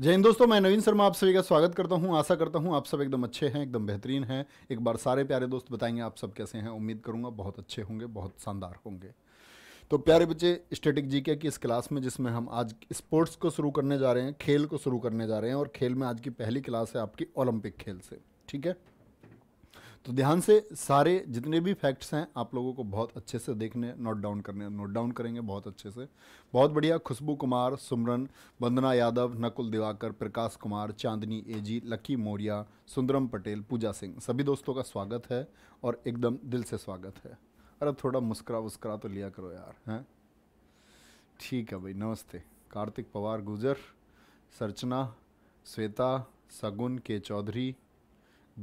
जय हिंद दोस्तों मैं नवीन शर्मा आप सभी का स्वागत करता हूं आशा करता हूं आप सब एकदम अच्छे हैं एकदम बेहतरीन हैं एक बार सारे प्यारे दोस्त बताएंगे आप सब कैसे हैं उम्मीद करूंगा बहुत अच्छे होंगे बहुत शानदार होंगे तो प्यारे बच्चे स्टेटिक जी की इस क्लास में जिसमें हम आज स्पोर्ट्स को शुरू करने जा रहे हैं खेल को शुरू करने जा रहे हैं और खेल में आज की पहली क्लास है आपकी ओलंपिक खेल से ठीक है तो ध्यान से सारे जितने भी फैक्ट्स हैं आप लोगों को बहुत अच्छे से देखने नोट डाउन करने नोट डाउन करेंगे बहुत अच्छे से बहुत बढ़िया खुशबू कुमार सुमरन वंदना यादव नकुल दिवाकर प्रकाश कुमार चांदनी एजी लकी मौर्या सुंदरम पटेल पूजा सिंह सभी दोस्तों का स्वागत है और एकदम दिल से स्वागत है अरे थोड़ा मुस्करा वस्करा तो लिया करो यार हैं ठीक है भाई नमस्ते कार्तिक पवार गुजर सरचना श्वेता सगुन के चौधरी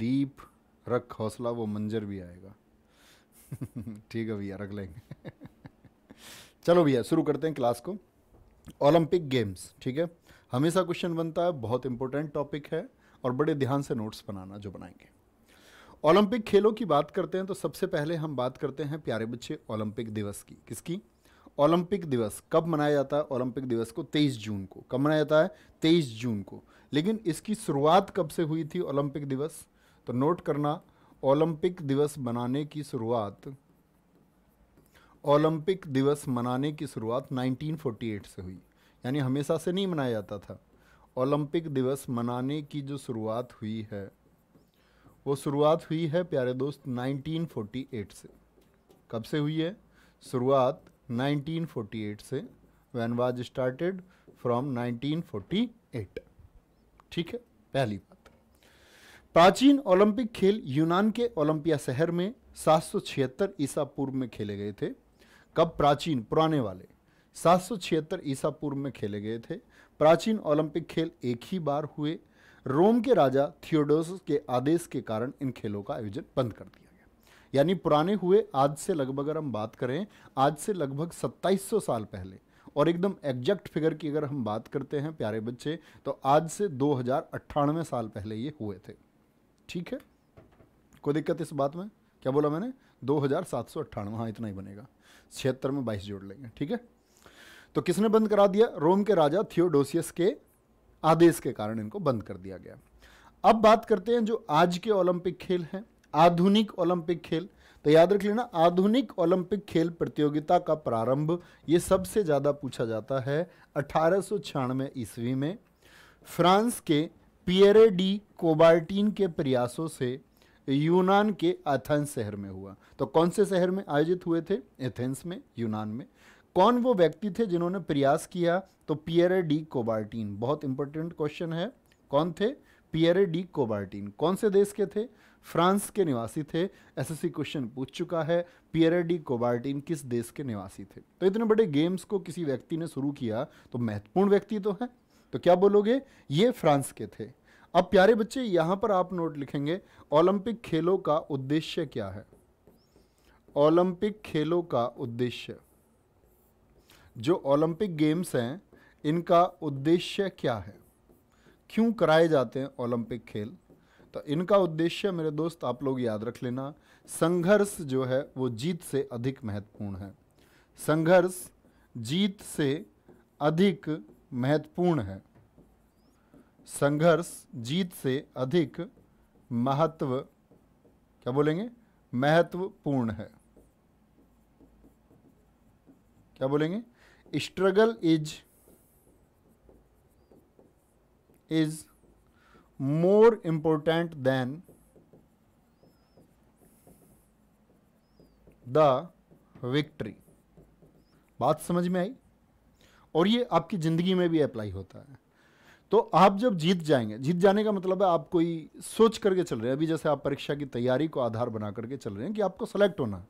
दीप रख हौसला वो मंजर भी आएगा ठीक है भैया रख लेंगे चलो भैया शुरू करते हैं क्लास को ओलंपिक गेम्स ठीक है हमेशा क्वेश्चन बनता है बहुत इंपॉर्टेंट टॉपिक है और बड़े ध्यान से नोट्स बनाना जो बनाएंगे ओलंपिक खेलों की बात करते हैं तो सबसे पहले हम बात करते हैं प्यारे बच्चे ओलंपिक दिवस की किसकी ओलंपिक दिवस कब मनाया जाता है ओलंपिक दिवस को 23 जून को कब मनाया जाता है 23 जून को लेकिन इसकी शुरुआत कब से हुई थी ओलंपिक दिवस तो नोट करना ओलंपिक दिवस मनाने की शुरुआत ओलंपिक दिवस मनाने की शुरुआत 1948 से हुई यानी हमेशा से नहीं मनाया जाता था ओलंपिक दिवस मनाने की जो शुरुआत हुई है वो शुरुआत हुई है प्यारे दोस्त 1948 से कब से हुई है शुरुआत 1948 से वैन वाज स्टार्टेड फ्रॉम 1948 ठीक है पहली बात प्राचीन ओलंपिक खेल यूनान के ओलंपिया शहर में सात ईसा पूर्व में खेले गए थे कब प्राचीन पुराने वाले सात ईसा पूर्व में खेले गए थे प्राचीन ओलंपिक खेल एक ही बार हुए रोम के राजा थियोडोस के आदेश के कारण इन खेलों का आयोजन बंद कर दिया गया यानी पुराने हुए आज से लगभग अगर हम बात करें आज से लगभग 2700 साल पहले और एकदम एग्जैक्ट फिगर की अगर हम बात करते हैं प्यारे बच्चे तो आज से दो साल पहले ये हुए थे ठीक है कोई दिक्कत इस बात में क्या बोला मैंने दो हज़ार सात सौ अट्ठानवे हाँ इतना ही बनेगा छिहत्तर में बाईस जोड़ लेंगे ठीक है तो किसने बंद करा दिया रोम के राजा थियोडोसियस के आदेश के कारण इनको बंद कर दिया गया अब बात करते हैं जो आज के ओलंपिक खेल हैं आधुनिक ओलंपिक खेल तो याद रख लेना आधुनिक ओलंपिक खेल प्रतियोगिता का प्रारंभ ये सबसे ज़्यादा पूछा जाता है अठारह ईस्वी में फ्रांस के पियरे डी कोबार्टिन के प्रयासों से यूनान के एथेंस शहर में हुआ तो कौन से शहर में आयोजित हुए थे एथेंस में यूनान में कौन वो व्यक्ति थे जिन्होंने प्रयास किया तो पियरे डी कोबार्टिन बहुत इंपॉर्टेंट क्वेश्चन है कौन थे पियरे डी कोबार्टिन कौन से देश के थे फ्रांस के निवासी थे एसएससी क्वेश्चन पूछ चुका है पियरे डी कोबार्टिन किस देश के निवासी थे तो इतने बड़े गेम्स को किसी व्यक्ति ने शुरू किया तो महत्वपूर्ण व्यक्ति तो है तो क्या बोलोगे ये फ्रांस के थे अब प्यारे बच्चे यहां पर आप नोट लिखेंगे ओलंपिक खेलों का उद्देश्य क्या है ओलंपिक खेलों का उद्देश्य जो ओलंपिक गेम्स हैं इनका उद्देश्य क्या है क्यों कराए जाते हैं ओलंपिक खेल तो इनका उद्देश्य मेरे दोस्त आप लोग याद रख लेना संघर्ष जो है वो जीत से अधिक महत्वपूर्ण है संघर्ष जीत से अधिक महत्वपूर्ण है संघर्ष जीत से अधिक महत्व क्या बोलेंगे महत्वपूर्ण है क्या बोलेंगे struggle is is more important than the victory बात समझ में आई और ये आपकी ज़िंदगी में भी अप्लाई होता है तो आप जब जीत जाएंगे जीत जाने का मतलब है आप कोई सोच करके चल रहे हैं अभी जैसे आप परीक्षा की तैयारी को आधार बना करके चल रहे हैं कि आपको सेलेक्ट होना है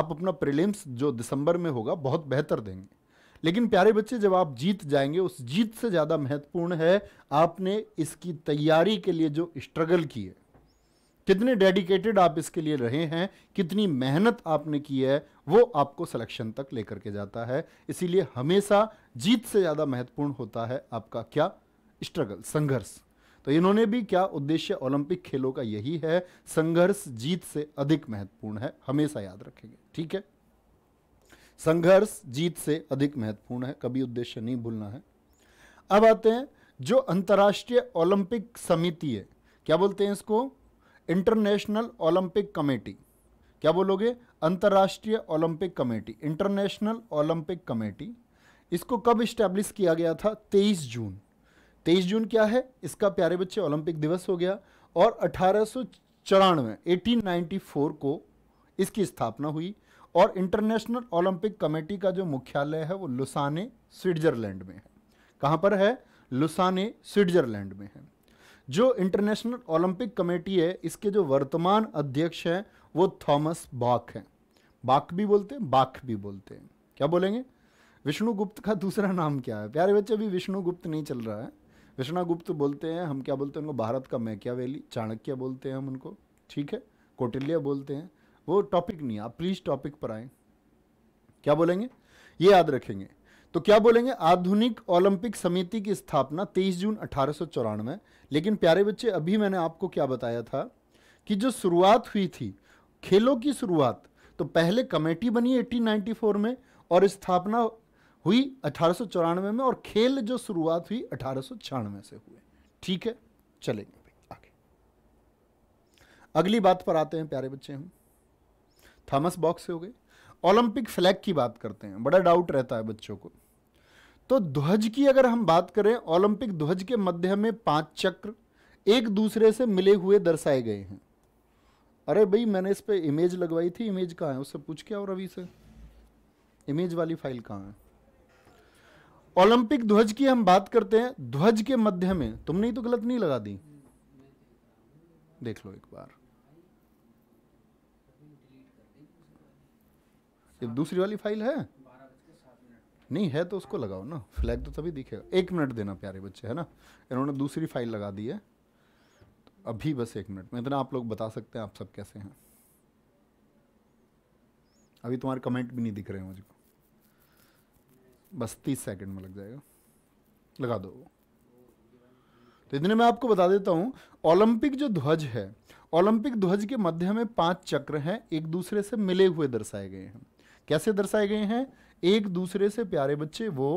आप अपना प्रिलिम्स जो दिसंबर में होगा बहुत बेहतर देंगे लेकिन प्यारे बच्चे जब आप जीत जाएंगे उस जीत से ज़्यादा महत्वपूर्ण है आपने इसकी तैयारी के लिए जो स्ट्रगल की है कितने डेडिकेटेड आप इसके लिए रहे हैं कितनी मेहनत आपने की है वो आपको सिलेक्शन तक लेकर के जाता है इसीलिए हमेशा जीत से ज़्यादा महत्वपूर्ण होता है आपका क्या स्ट्रगल संघर्ष तो इन्होंने भी क्या उद्देश्य ओलंपिक खेलों का यही है संघर्ष जीत से अधिक महत्वपूर्ण है हमेशा याद रखेंगे ठीक है संघर्ष जीत से अधिक महत्वपूर्ण है कभी उद्देश्य नहीं भूलना है अब आते हैं जो अंतर्राष्ट्रीय ओलंपिक समिति है क्या बोलते हैं इसको इंटरनेशनल ओलंपिक कमेटी क्या बोलोगे अंतर्राष्ट्रीय Olympic committee international Olympic committee इसको कब इस्टेब्लिश किया गया था 23 जून 23 जून क्या है इसका प्यारे बच्चे ओलंपिक दिवस हो गया और अठारह सौ चौरानवे को इसकी स्थापना हुई और इंटरनेशनल ओलंपिक कमेटी का जो मुख्यालय है वो लुसाने स्विट्जरलैंड में है कहाँ पर है लुसाने स्विट्जरलैंड में है जो इंटरनेशनल ओलंपिक कमेटी है इसके जो वर्तमान अध्यक्ष हैं वो थॉमस बाक हैं बाक भी बोलते हैं बाक भी बोलते हैं क्या बोलेंगे विष्णुगुप्त का दूसरा नाम क्या है प्यारे बच्चे अभी विष्णुगुप्त नहीं चल रहा है विष्णुगुप्त बोलते हैं हम क्या बोलते हैं उनको भारत का वैली चाणक्य बोलते हैं हम उनको ठीक है कोटिल्या बोलते हैं वो टॉपिक नहीं आप प्लीज़ टॉपिक पर आए क्या बोलेंगे ये याद रखेंगे तो क्या बोलेंगे आधुनिक ओलंपिक समिति की स्थापना 23 जून अठारह में लेकिन प्यारे बच्चे अभी मैंने आपको क्या बताया था कि जो शुरुआत हुई थी खेलों की शुरुआत तो पहले कमेटी बनी 1894 में और स्थापना हुई अठारह में और खेल जो शुरुआत हुई अठारह से हुए ठीक है चलेंगे आगे अगली बात पर आते हैं प्यारे बच्चे हम थॉमस बॉक्स से हो गए ओलंपिक फ्लैग की बात करते हैं बड़ा डाउट रहता है बच्चों को तो ध्वज की अगर हम बात करें ओलंपिक ध्वज के मध्य में पांच चक्र एक दूसरे से मिले हुए दर्शाए गए हैं अरे भाई मैंने इस पर इमेज लगवाई थी इमेज कहाँ है उससे पूछ के और अभी से इमेज वाली फाइल कहाँ है ओलंपिक ध्वज की हम बात करते हैं ध्वज के मध्य में तुमने ही तो गलत नहीं लगा दी देख लो एक बार ये दूसरी वाली फाइल है नहीं है तो उसको लगाओ ना फ्लैग तो तभी दिखेगा एक मिनट देना प्यारे बच्चे है ना इन्होंने दूसरी फाइल लगा दी है तो अभी बस एक मिनट में इतना आप लोग बता सकते हैं आप सब कैसे हैं अभी तुम्हारे कमेंट भी नहीं दिख रहे हैं मुझे बस तीस सेकंड में लग जाएगा लगा दो तो इतने में आपको बता देता हूं ओलंपिक जो ध्वज है ओलंपिक ध्वज के मध्य में पांच चक्र हैं एक दूसरे से मिले हुए दर्शाए गए हैं कैसे दर्शाए गए हैं एक दूसरे से प्यारे बच्चे वो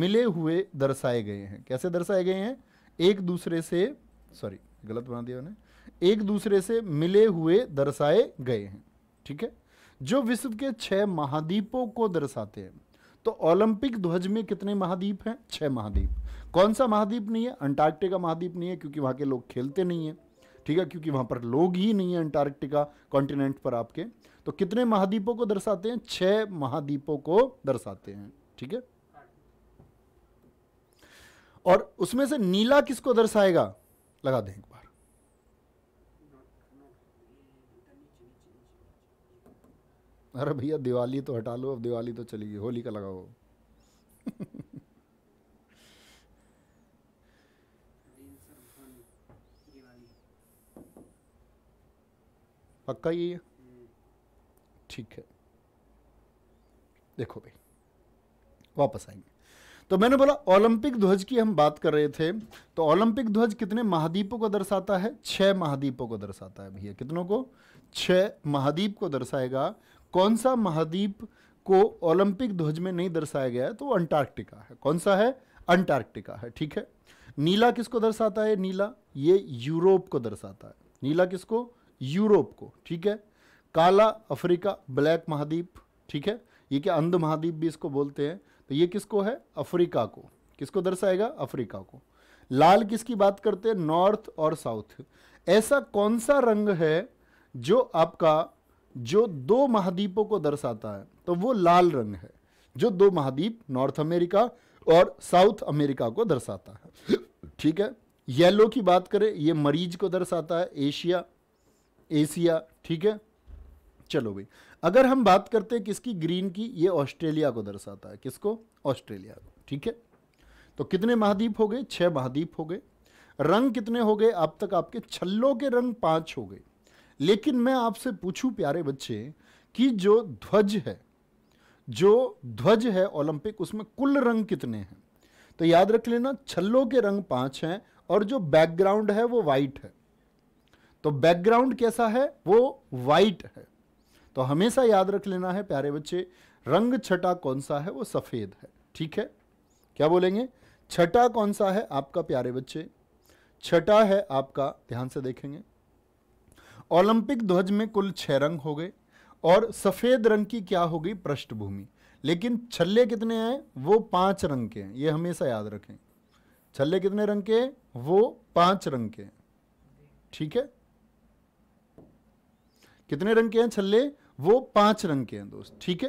मिले हुए दर्शाए गए हैं कैसे दर्शाए गए हैं एक दूसरे से सॉरी गलत बना दिया उन्हें एक दूसरे से मिले हुए दर्शाए गए हैं ठीक है जो विश्व के छह महाद्वीपों को दर्शाते हैं तो ओलंपिक ध्वज में कितने महाद्वीप हैं छह महाद्वीप कौन सा महाद्वीप नहीं है अंटार्कटिका महाद्वीप नहीं है क्योंकि वहां के लोग खेलते नहीं है ठीक है क्योंकि वहां पर लोग ही नहीं है अंटार्कटिका कॉन्टिनेंट पर आपके तो कितने महाद्वीपों को दर्शाते हैं छह महाद्वीपों को दर्शाते हैं ठीक है और उसमें से नीला किसको दर्शाएगा लगा दें एक बार अरे भैया दिवाली तो हटा लो अब दिवाली तो चली गई होली का लगाओ पक्का ये है ठीक है देखो भाई वापस आएंगे तो मैंने बोला ओलंपिक ध्वज की हम बात कर रहे थे तो ओलंपिक ध्वज कितने महाद्वीपों को दर्शाता है छह महाद्वीपों को दर्शाता है भैया कितनों को छह महाद्वीप को दर्शाएगा कौन सा महाद्वीप को ओलंपिक ध्वज में नहीं दर्शाया गया है तो अंटार्कटिका है कौन सा है अंटार्कटिका है ठीक है नीला किसको दर्शाता है नीला ये यूरोप को दर्शाता है नीला किसको यूरोप को ठीक है काला अफ्रीका ब्लैक महाद्वीप ठीक है ये क्या अंध महाद्वीप भी इसको बोलते हैं तो ये किसको है अफ्रीका को किसको दर्शाएगा अफ्रीका को लाल किसकी बात करते हैं नॉर्थ और साउथ ऐसा कौन सा रंग है जो आपका जो दो महाद्वीपों को दर्शाता है तो वो लाल रंग है जो दो महाद्वीप नॉर्थ अमेरिका और साउथ अमेरिका को दर्शाता है ठीक है येलो की बात करें ये मरीज को दर्शाता है एशिया एशिया ठीक है चलो भाई अगर हम बात करते हैं किसकी ग्रीन की ये ऑस्ट्रेलिया को दर्शाता है किसको ऑस्ट्रेलिया को ठीक है तो कितने महाद्वीप हो गए छह महाद्वीप हो गए रंग कितने हो गए अब तक आपके छल्लों के रंग पांच हो गए लेकिन मैं आपसे पूछूं प्यारे बच्चे कि जो ध्वज है जो ध्वज है ओलंपिक उसमें कुल रंग कितने हैं तो याद रख लेना छल्लों के रंग पांच हैं और जो बैकग्राउंड है वो वाइट है तो बैकग्राउंड कैसा है वो वाइट है तो हमेशा याद रख लेना है प्यारे बच्चे रंग छठा कौन सा है वो सफ़ेद है ठीक है क्या बोलेंगे छठा कौन सा है आपका प्यारे बच्चे छठा है आपका ध्यान से देखेंगे ओलंपिक ध्वज में कुल छह रंग हो गए और सफ़ेद रंग की क्या हो गई पृष्ठभूमि लेकिन छल्ले कितने हैं वो पांच रंग के हैं ये हमेशा याद रखें छल्ले कितने रंग के वो पांच रंग के हैं ठीक है कितने रंग के हैं छल्ले वो पांच रंग के हैं दोस्त ठीक है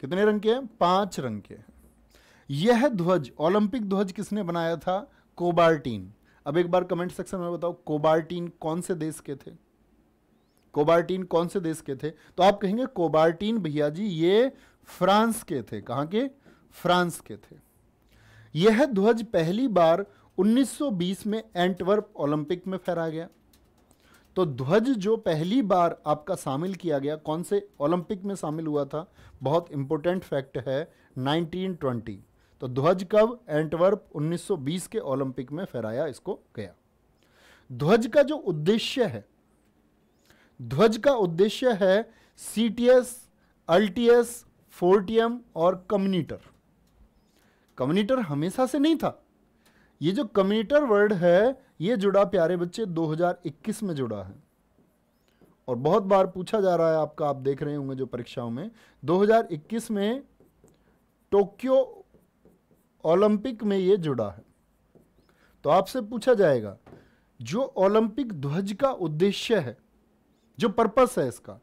कितने रंग के हैं पांच रंग के हैं यह ध्वज ओलंपिक ध्वज किसने बनाया था कोबार्टीन अब एक बार कमेंट सेक्शन में बताओ कोबार्टीन कौन से देश के थे कोबार्टीन कौन से देश के थे तो आप कहेंगे कोबार्टीन भैया जी ये फ्रांस के थे कहां के फ्रांस के थे यह ध्वज पहली बार 1920 में एंटवर्प ओलंपिक में फहरा गया तो ध्वज जो पहली बार आपका शामिल किया गया कौन से ओलंपिक में शामिल हुआ था बहुत इंपॉर्टेंट फैक्ट है 1920 तो ध्वज कब एंटवर्प 1920 के ओलंपिक में फहराया इसको गया ध्वज का जो उद्देश्य है ध्वज का उद्देश्य है सी टी एस एल टी एस फोर्टियम और कम्युनिटर कम्युनिटर हमेशा से नहीं था ये जो कम्यूटर वर्ड है ये जुड़ा प्यारे बच्चे 2021 में जुड़ा है और बहुत बार पूछा जा रहा है आपका आप देख रहे होंगे जो परीक्षाओं में 2021 में टोक्यो ओलंपिक में ये जुड़ा है तो आपसे पूछा जाएगा जो ओलंपिक ध्वज का उद्देश्य है जो पर्पस है इसका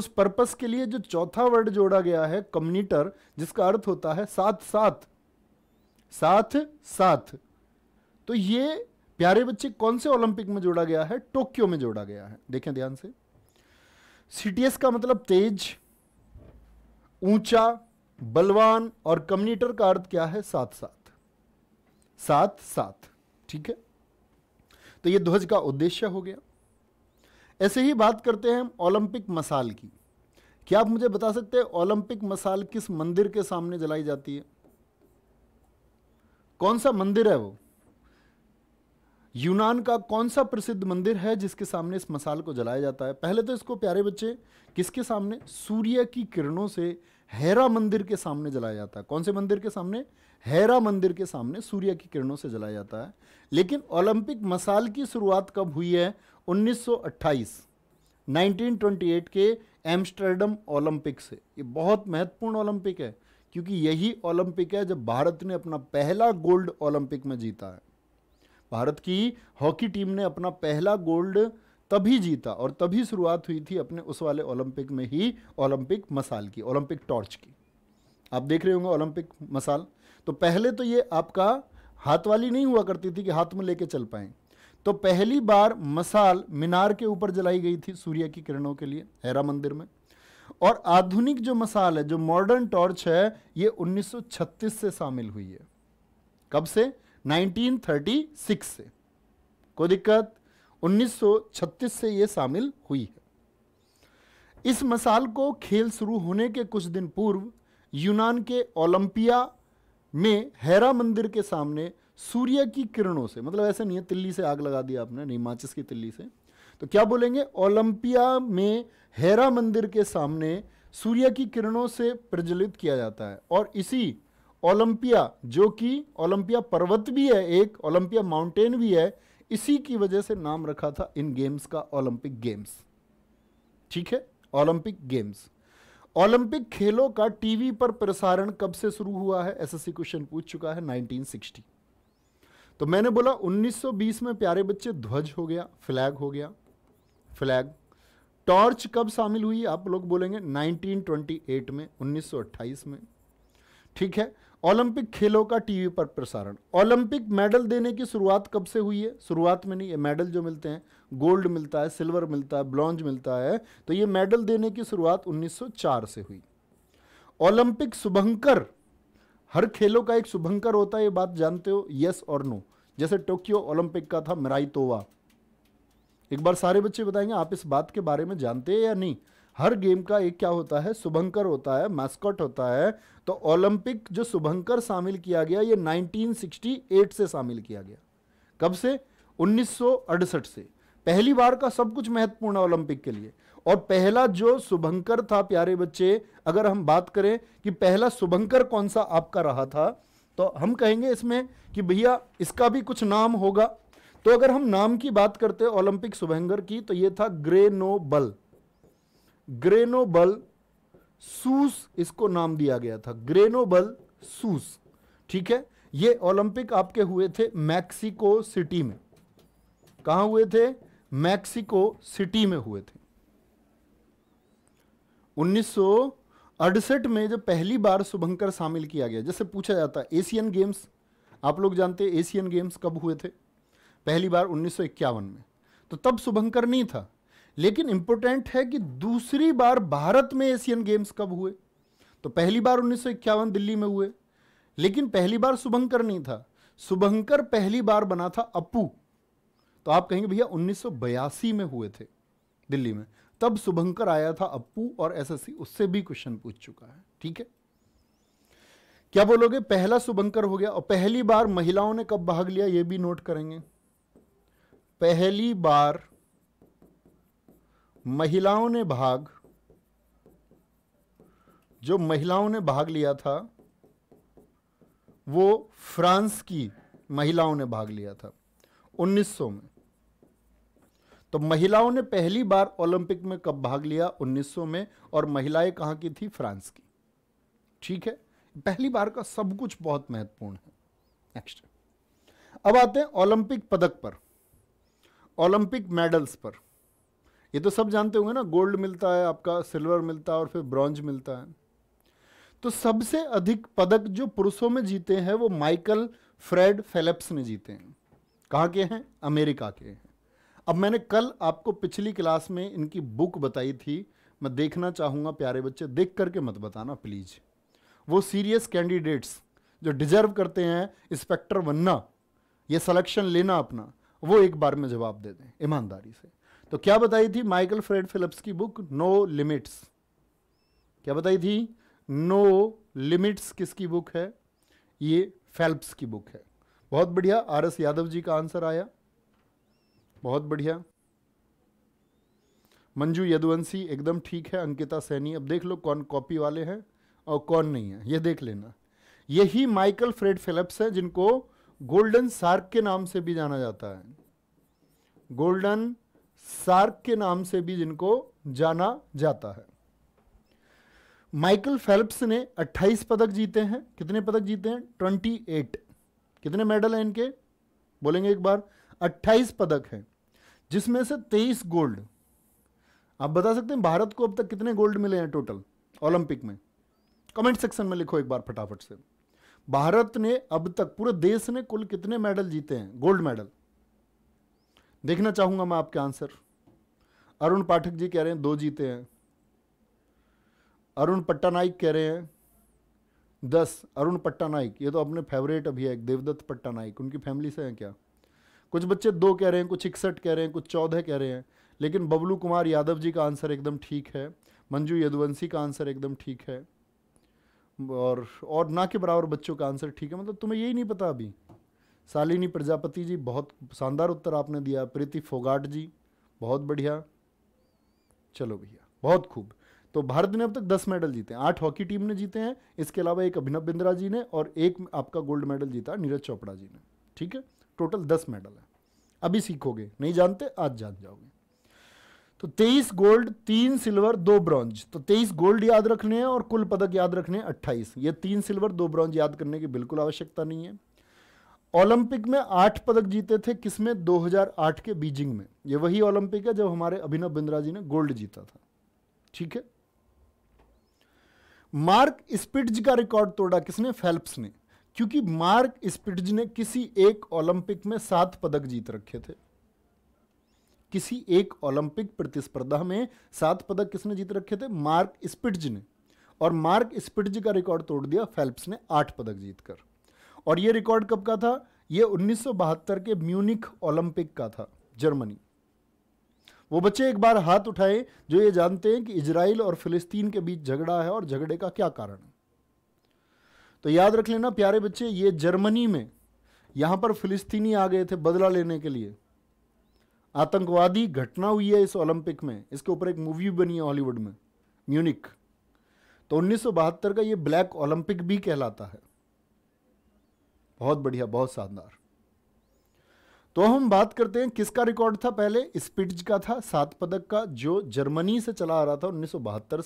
उस पर्पस के लिए जो चौथा वर्ड जोड़ा गया है कम्यूटर जिसका अर्थ होता है साथ साथ साथ साथ तो ये प्यारे बच्चे कौन से ओलंपिक में जोड़ा गया है टोक्यो में जोड़ा गया है देखें ध्यान से सीटीएस का मतलब तेज ऊंचा बलवान और कम्युनिटर का अर्थ क्या है साथ साथ साथ साथ ठीक है तो ये ध्वज का उद्देश्य हो गया ऐसे ही बात करते हैं हम ओलंपिक मसाल की क्या आप मुझे बता सकते हैं ओलंपिक मसाल किस मंदिर के सामने जलाई जाती है कौन सा मंदिर है वो यूनान का कौन सा प्रसिद्ध मंदिर है जिसके सामने इस मसाल को जलाया जाता है पहले तो इसको प्यारे बच्चे किसके सामने सूर्य की किरणों से हैरा मंदिर के सामने जलाया जाता है कौन से मंदिर के सामने हैरा मंदिर के सामने सूर्य की किरणों से जलाया जाता है लेकिन ओलंपिक मसाल की शुरुआत कब हुई है 1928 1928 के एम्स्टर्डम ओलंपिक से ये बहुत महत्वपूर्ण ओलंपिक है क्योंकि यही ओलंपिक है जब भारत ने अपना पहला गोल्ड ओलंपिक में जीता है भारत की हॉकी टीम ने अपना पहला गोल्ड तभी जीता और तभी शुरुआत हुई थी अपने उस वाले ओलंपिक में ही ओलंपिक मसाल की ओलंपिक टॉर्च की आप देख रहे होंगे ओलंपिक मसाल तो पहले तो ये आपका हाथ वाली नहीं हुआ करती थी कि हाथ में लेके चल पाए तो पहली बार मसाल मीनार के ऊपर जलाई गई थी सूर्य की किरणों के लिए हैरा मंदिर में और आधुनिक जो मसाल है जो मॉडर्न टॉर्च है ये 1936 से शामिल हुई है कब से 1936 से कोई दिक्कत 1936 से ये शामिल हुई है इस मसाल को खेल शुरू होने के कुछ दिन पूर्व यूनान के ओलंपिया में हैरा मंदिर के सामने सूर्य की किरणों से मतलब ऐसे नहीं है तिल्ली से आग लगा दी आपने नहीं माचिस की तिल्ली से तो क्या बोलेंगे ओलंपिया में हैरा मंदिर के सामने सूर्य की किरणों से प्रज्वलित किया जाता है और इसी ओलंपिया जो कि ओलंपिया पर्वत भी है एक ओलंपिया माउंटेन भी है इसी की वजह से नाम रखा था इन गेम्स का ओलंपिक गेम्स ठीक है ओलंपिक गेम्स ओलंपिक खेलों का टीवी पर प्रसारण कब से शुरू हुआ है एसएससी क्वेश्चन पूछ चुका है 1960 तो मैंने बोला 1920 में प्यारे बच्चे ध्वज हो गया फ्लैग हो गया फ्लैग टॉर्च कब शामिल हुई आप लोग बोलेंगे 1928 में 1928 में ठीक है ओलंपिक खेलों का टीवी पर प्रसारण ओलंपिक मेडल देने की शुरुआत कब से हुई है शुरुआत में नहीं ये मेडल जो मिलते हैं गोल्ड मिलता है सिल्वर मिलता है ब्लॉन्ज मिलता है तो ये मेडल देने की शुरुआत 1904 से हुई ओलंपिक शुभंकर हर खेलों का एक शुभंकर होता है ये बात जानते हो यस और नो जैसे टोक्यो ओलंपिक का था मराई एक बार सारे बच्चे बताएंगे आप इस बात के बारे में जानते हैं या नहीं हर गेम का एक क्या होता है शुभंकर होता है मैस्कॉट होता है तो ओलंपिक जो शुभंकर शामिल किया गया ये 1968 से शामिल किया गया कब से उन्नीस से पहली बार का सब कुछ महत्वपूर्ण ओलंपिक के लिए और पहला जो शुभंकर था प्यारे बच्चे अगर हम बात करें कि पहला शुभंकर कौन सा आपका रहा था तो हम कहेंगे इसमें कि भैया इसका भी कुछ नाम होगा तो अगर हम नाम की बात करते हैं ओलंपिक शुभंकर की तो ये था ग्रे नो बल ग्रेनोबल सूस इसको नाम दिया गया था ग्रेनोबल सूस ठीक है ये ओलंपिक आपके हुए थे मैक्सिको सिटी में कहा हुए थे मैक्सिको सिटी में हुए थे उन्नीस अड़सठ में जब पहली बार शुभंकर शामिल किया गया जैसे पूछा जाता है एशियन गेम्स आप लोग जानते हैं एशियन गेम्स कब हुए थे पहली बार उन्नीस में तो तब शुभंकर नहीं था लेकिन इंपोर्टेंट है कि दूसरी बार भारत में एशियन गेम्स कब हुए तो पहली बार उन्नीस दिल्ली में हुए लेकिन पहली बार शुभंकर नहीं था शुभंकर पहली बार बना था अपू तो आप कहेंगे भैया उन्नीस में हुए थे दिल्ली में तब शुभंकर आया था अपू और एसएससी उससे भी क्वेश्चन पूछ चुका है ठीक है क्या बोलोगे पहला शुभंकर हो गया और पहली बार महिलाओं ने कब भाग लिया यह भी नोट करेंगे पहली बार महिलाओं ने भाग जो महिलाओं ने भाग लिया था वो फ्रांस की महिलाओं ने भाग लिया था 1900 में तो महिलाओं ने पहली बार ओलंपिक में कब भाग लिया 1900 में और महिलाएं कहां की थी फ्रांस की ठीक है पहली बार का सब कुछ बहुत महत्वपूर्ण है नेक्स्ट अब आते हैं ओलंपिक पदक पर ओलंपिक मेडल्स पर ये तो सब जानते होंगे ना गोल्ड मिलता है आपका सिल्वर मिलता है और फिर ब्रॉन्ज मिलता है तो सबसे अधिक पदक जो पुरुषों में जीते हैं वो माइकल फ्रेड फेलिप्स ने जीते हैं कहाँ के हैं अमेरिका के हैं अब मैंने कल आपको पिछली क्लास में इनकी बुक बताई थी मैं देखना चाहूँगा प्यारे बच्चे देख करके मत बताना प्लीज़ वो सीरियस कैंडिडेट्स जो डिजर्व करते हैं इंस्पेक्टर बनना ये सलेक्शन लेना अपना वो एक बार में जवाब दे दें ईमानदारी से तो क्या बताई थी माइकल फ्रेड फिलिप्स की बुक नो लिमिट्स क्या बताई थी नो लिमिट्स किसकी बुक है ये फेल्प्स की बुक है बहुत बढ़िया आर एस यादव जी का आंसर आया बहुत बढ़िया मंजू यदुवंशी एकदम ठीक है अंकिता सैनी अब देख लो कौन कॉपी वाले हैं और कौन नहीं है ये देख लेना यही माइकल फ्रेड फिलिप्स हैं जिनको गोल्डन सार्क के नाम से भी जाना जाता है गोल्डन सार्क के नाम से भी जिनको जाना जाता है माइकल फेल्प्स ने 28 पदक जीते हैं कितने पदक जीते हैं 28 कितने मेडल हैं इनके बोलेंगे एक बार 28 पदक हैं जिसमें से 23 गोल्ड आप बता सकते हैं भारत को अब तक कितने गोल्ड मिले हैं टोटल ओलंपिक में कमेंट सेक्शन में लिखो एक बार फटाफट से भारत ने अब तक पूरे देश ने कुल कितने मेडल जीते हैं गोल्ड मेडल देखना चाहूँगा मैं आपके आंसर अरुण पाठक जी कह रहे हैं दो जीते हैं अरुण पट्टा नाइक कह रहे हैं दस अरुण पट्टा नाइक ये तो अपने फेवरेट अभी है देवदत्त पट्टा नाइक उनकी फैमिली से हैं क्या कुछ बच्चे दो कह रहे हैं कुछ इकसठ कह रहे हैं कुछ चौदह कह रहे हैं लेकिन बबलू कुमार यादव जी का आंसर एकदम ठीक है मंजू यदुवंशी का आंसर एकदम ठीक है और और ना के बराबर बच्चों का आंसर ठीक है मतलब तुम्हें यही नहीं पता अभी शालिनी प्रजापति जी बहुत शानदार उत्तर आपने दिया प्रीति फोगाट जी बहुत बढ़िया चलो भैया बहुत खूब तो भारत ने अब तक दस मेडल जीते हैं आठ हॉकी टीम ने जीते हैं इसके अलावा एक अभिनव बिंद्रा जी ने और एक आपका गोल्ड मेडल जीता नीरज चोपड़ा जी ने ठीक है टोटल दस मेडल है अभी सीखोगे नहीं जानते आज जान जाओगे तो तेईस गोल्ड तीन सिल्वर दो ब्रॉन्ज तो तेईस गोल्ड याद रखने हैं और कुल पदक याद रखने हैं अट्ठाईस ये तीन सिल्वर दो ब्रॉन्ज याद करने की बिल्कुल आवश्यकता नहीं है ओलंपिक में आठ पदक जीते थे किसमें 2008 के बीजिंग में ये वही ओलंपिक है जब हमारे अभिनव बिंद्रा जी ने गोल्ड जीता था ठीक है मार्क स्पिट्ज का रिकॉर्ड तोड़ा किसने फेल्प्स ने क्योंकि मार्क स्पिट्ज ने किसी एक ओलंपिक में सात पदक जीत रखे थे किसी एक ओलंपिक प्रतिस्पर्धा में सात पदक किसने जीत रखे थे मार्क स्पिट्ज ने और मार्क स्पिट्ज का रिकॉर्ड तोड़ दिया फेल्प्स ने आठ पदक जीतकर और ये रिकॉर्ड कब का था ये 1972 के म्यूनिक ओलंपिक का था जर्मनी वो बच्चे एक बार हाथ उठाए जो ये जानते हैं कि इजराइल और फिलिस्तीन के बीच झगड़ा है और झगड़े का क्या कारण है तो याद रख लेना प्यारे बच्चे ये जर्मनी में यहां पर फिलिस्तीनी आ गए थे बदला लेने के लिए आतंकवादी घटना हुई है इस ओलंपिक में इसके ऊपर एक मूवी बनी है हॉलीवुड में म्यूनिक तो 1972 का ये ब्लैक ओलंपिक भी कहलाता है बहुत बढ़िया बहुत शानदार तो हम बात करते हैं किसका रिकॉर्ड था पहले स्पिट्ज का था सात पदक का जो जर्मनी से चला आ रहा था उन्नीस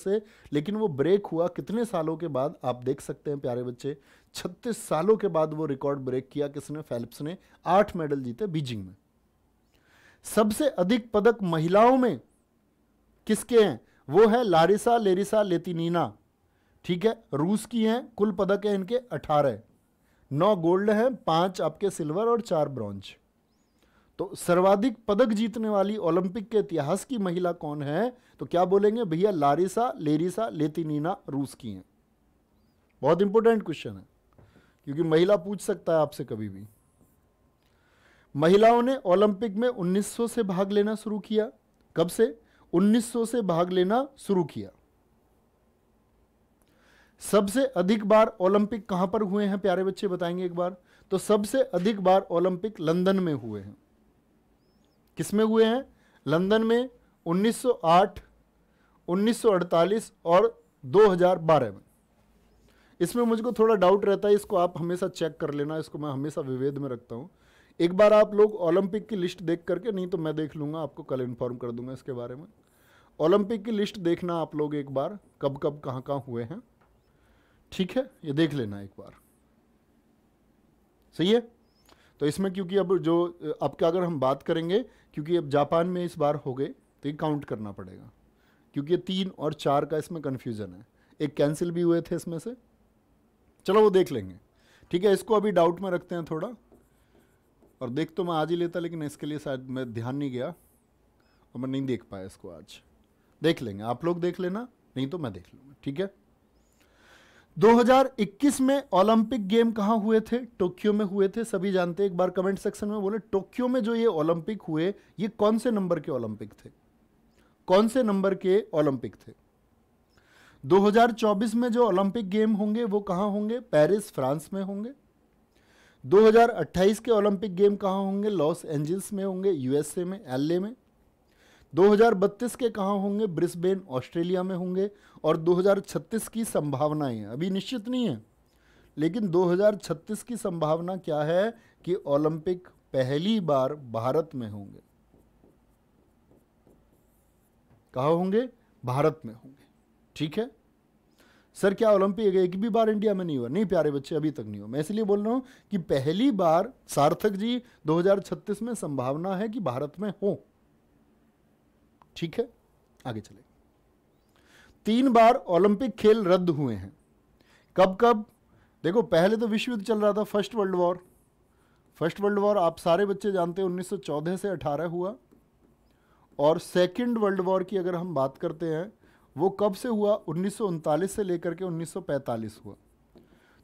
से लेकिन वो ब्रेक हुआ कितने सालों के बाद आप देख सकते हैं प्यारे बच्चे 36 सालों के बाद वो रिकॉर्ड ब्रेक किया किसने फेलिप्स ने आठ मेडल जीते बीजिंग में सबसे अधिक पदक महिलाओं में किसके हैं वो है लारिसा लेरिसा लेतिनीना ठीक है रूस की हैं कुल पदक है इनके अठारह नौ गोल्ड हैं पांच आपके सिल्वर और चार ब्रॉन्ज तो सर्वाधिक पदक जीतने वाली ओलंपिक के इतिहास की महिला कौन है तो क्या बोलेंगे भैया लारिसा लेरिसा लेतिनीना रूस की हैं बहुत इंपॉर्टेंट क्वेश्चन है क्योंकि महिला पूछ सकता है आपसे कभी भी महिलाओं ने ओलंपिक में 1900 से भाग लेना शुरू किया कब से 1900 से भाग लेना शुरू किया सबसे अधिक बार ओलंपिक कहां पर हुए हैं प्यारे बच्चे बताएंगे एक बार तो सबसे अधिक बार ओलंपिक लंदन में हुए हैं किसमें हुए हैं लंदन में 1908, 1948 और 2012 में इसमें मुझको थोड़ा डाउट रहता है इसको आप हमेशा चेक कर लेना इसको मैं हमेशा विवेद में रखता हूँ एक बार आप लोग ओलंपिक की लिस्ट देख करके नहीं तो मैं देख लूंगा आपको कल इन्फॉर्म कर दूंगा इसके बारे में ओलंपिक की लिस्ट देखना आप लोग एक बार कब कब कहाँ कहाँ हुए हैं ठीक है ये देख लेना एक बार सही है तो इसमें क्योंकि अब जो अब का अगर हम बात करेंगे क्योंकि अब जापान में इस बार हो गए तो ये काउंट करना पड़ेगा क्योंकि ये तीन और चार का इसमें कन्फ्यूज़न है एक कैंसिल भी हुए थे इसमें से चलो वो देख लेंगे ठीक है इसको अभी डाउट में रखते हैं थोड़ा और देख तो मैं आज ही लेता लेकिन इसके लिए शायद मैं ध्यान नहीं गया और मैं नहीं देख पाया इसको आज देख लेंगे आप लोग देख लेना नहीं तो मैं देख लूँगा ठीक है 2021 में ओलंपिक गेम कहाँ हुए थे टोक्यो में हुए थे सभी जानते हैं एक बार कमेंट सेक्शन में बोले टोक्यो में जो ये ओलंपिक हुए ये कौन से नंबर के ओलंपिक थे कौन से नंबर के ओलंपिक थे 2024 में जो ओलंपिक गेम होंगे वो कहाँ होंगे पेरिस फ्रांस में होंगे 2028 के ओलंपिक गेम कहाँ होंगे लॉस एंजल्स में होंगे यूएसए में एल में 2032 के कहाँ होंगे ब्रिस्बेन ऑस्ट्रेलिया में होंगे और 2036 की संभावनाएं अभी निश्चित नहीं है लेकिन 2036 की संभावना क्या है कि ओलंपिक पहली बार भारत में होंगे कहा होंगे भारत में होंगे ठीक है सर क्या ओलंपिक एक भी बार इंडिया में नहीं हुआ नहीं प्यारे बच्चे अभी तक नहीं हुआ मैं इसलिए बोल रहा हूं कि पहली बार सार्थक जी 2036 में संभावना है कि भारत में हो ठीक है आगे चले तीन बार ओलंपिक खेल रद्द हुए हैं कब कब देखो पहले तो विश्व युद्ध चल रहा था first world war first world war आप सारे बच्चे जानते हैं 1914 से 18 हुआ और सेकंड वर्ल्ड वॉर की अगर हम बात करते हैं वो कब से हुआ उन्नीस से लेकर के उन्नीस हुआ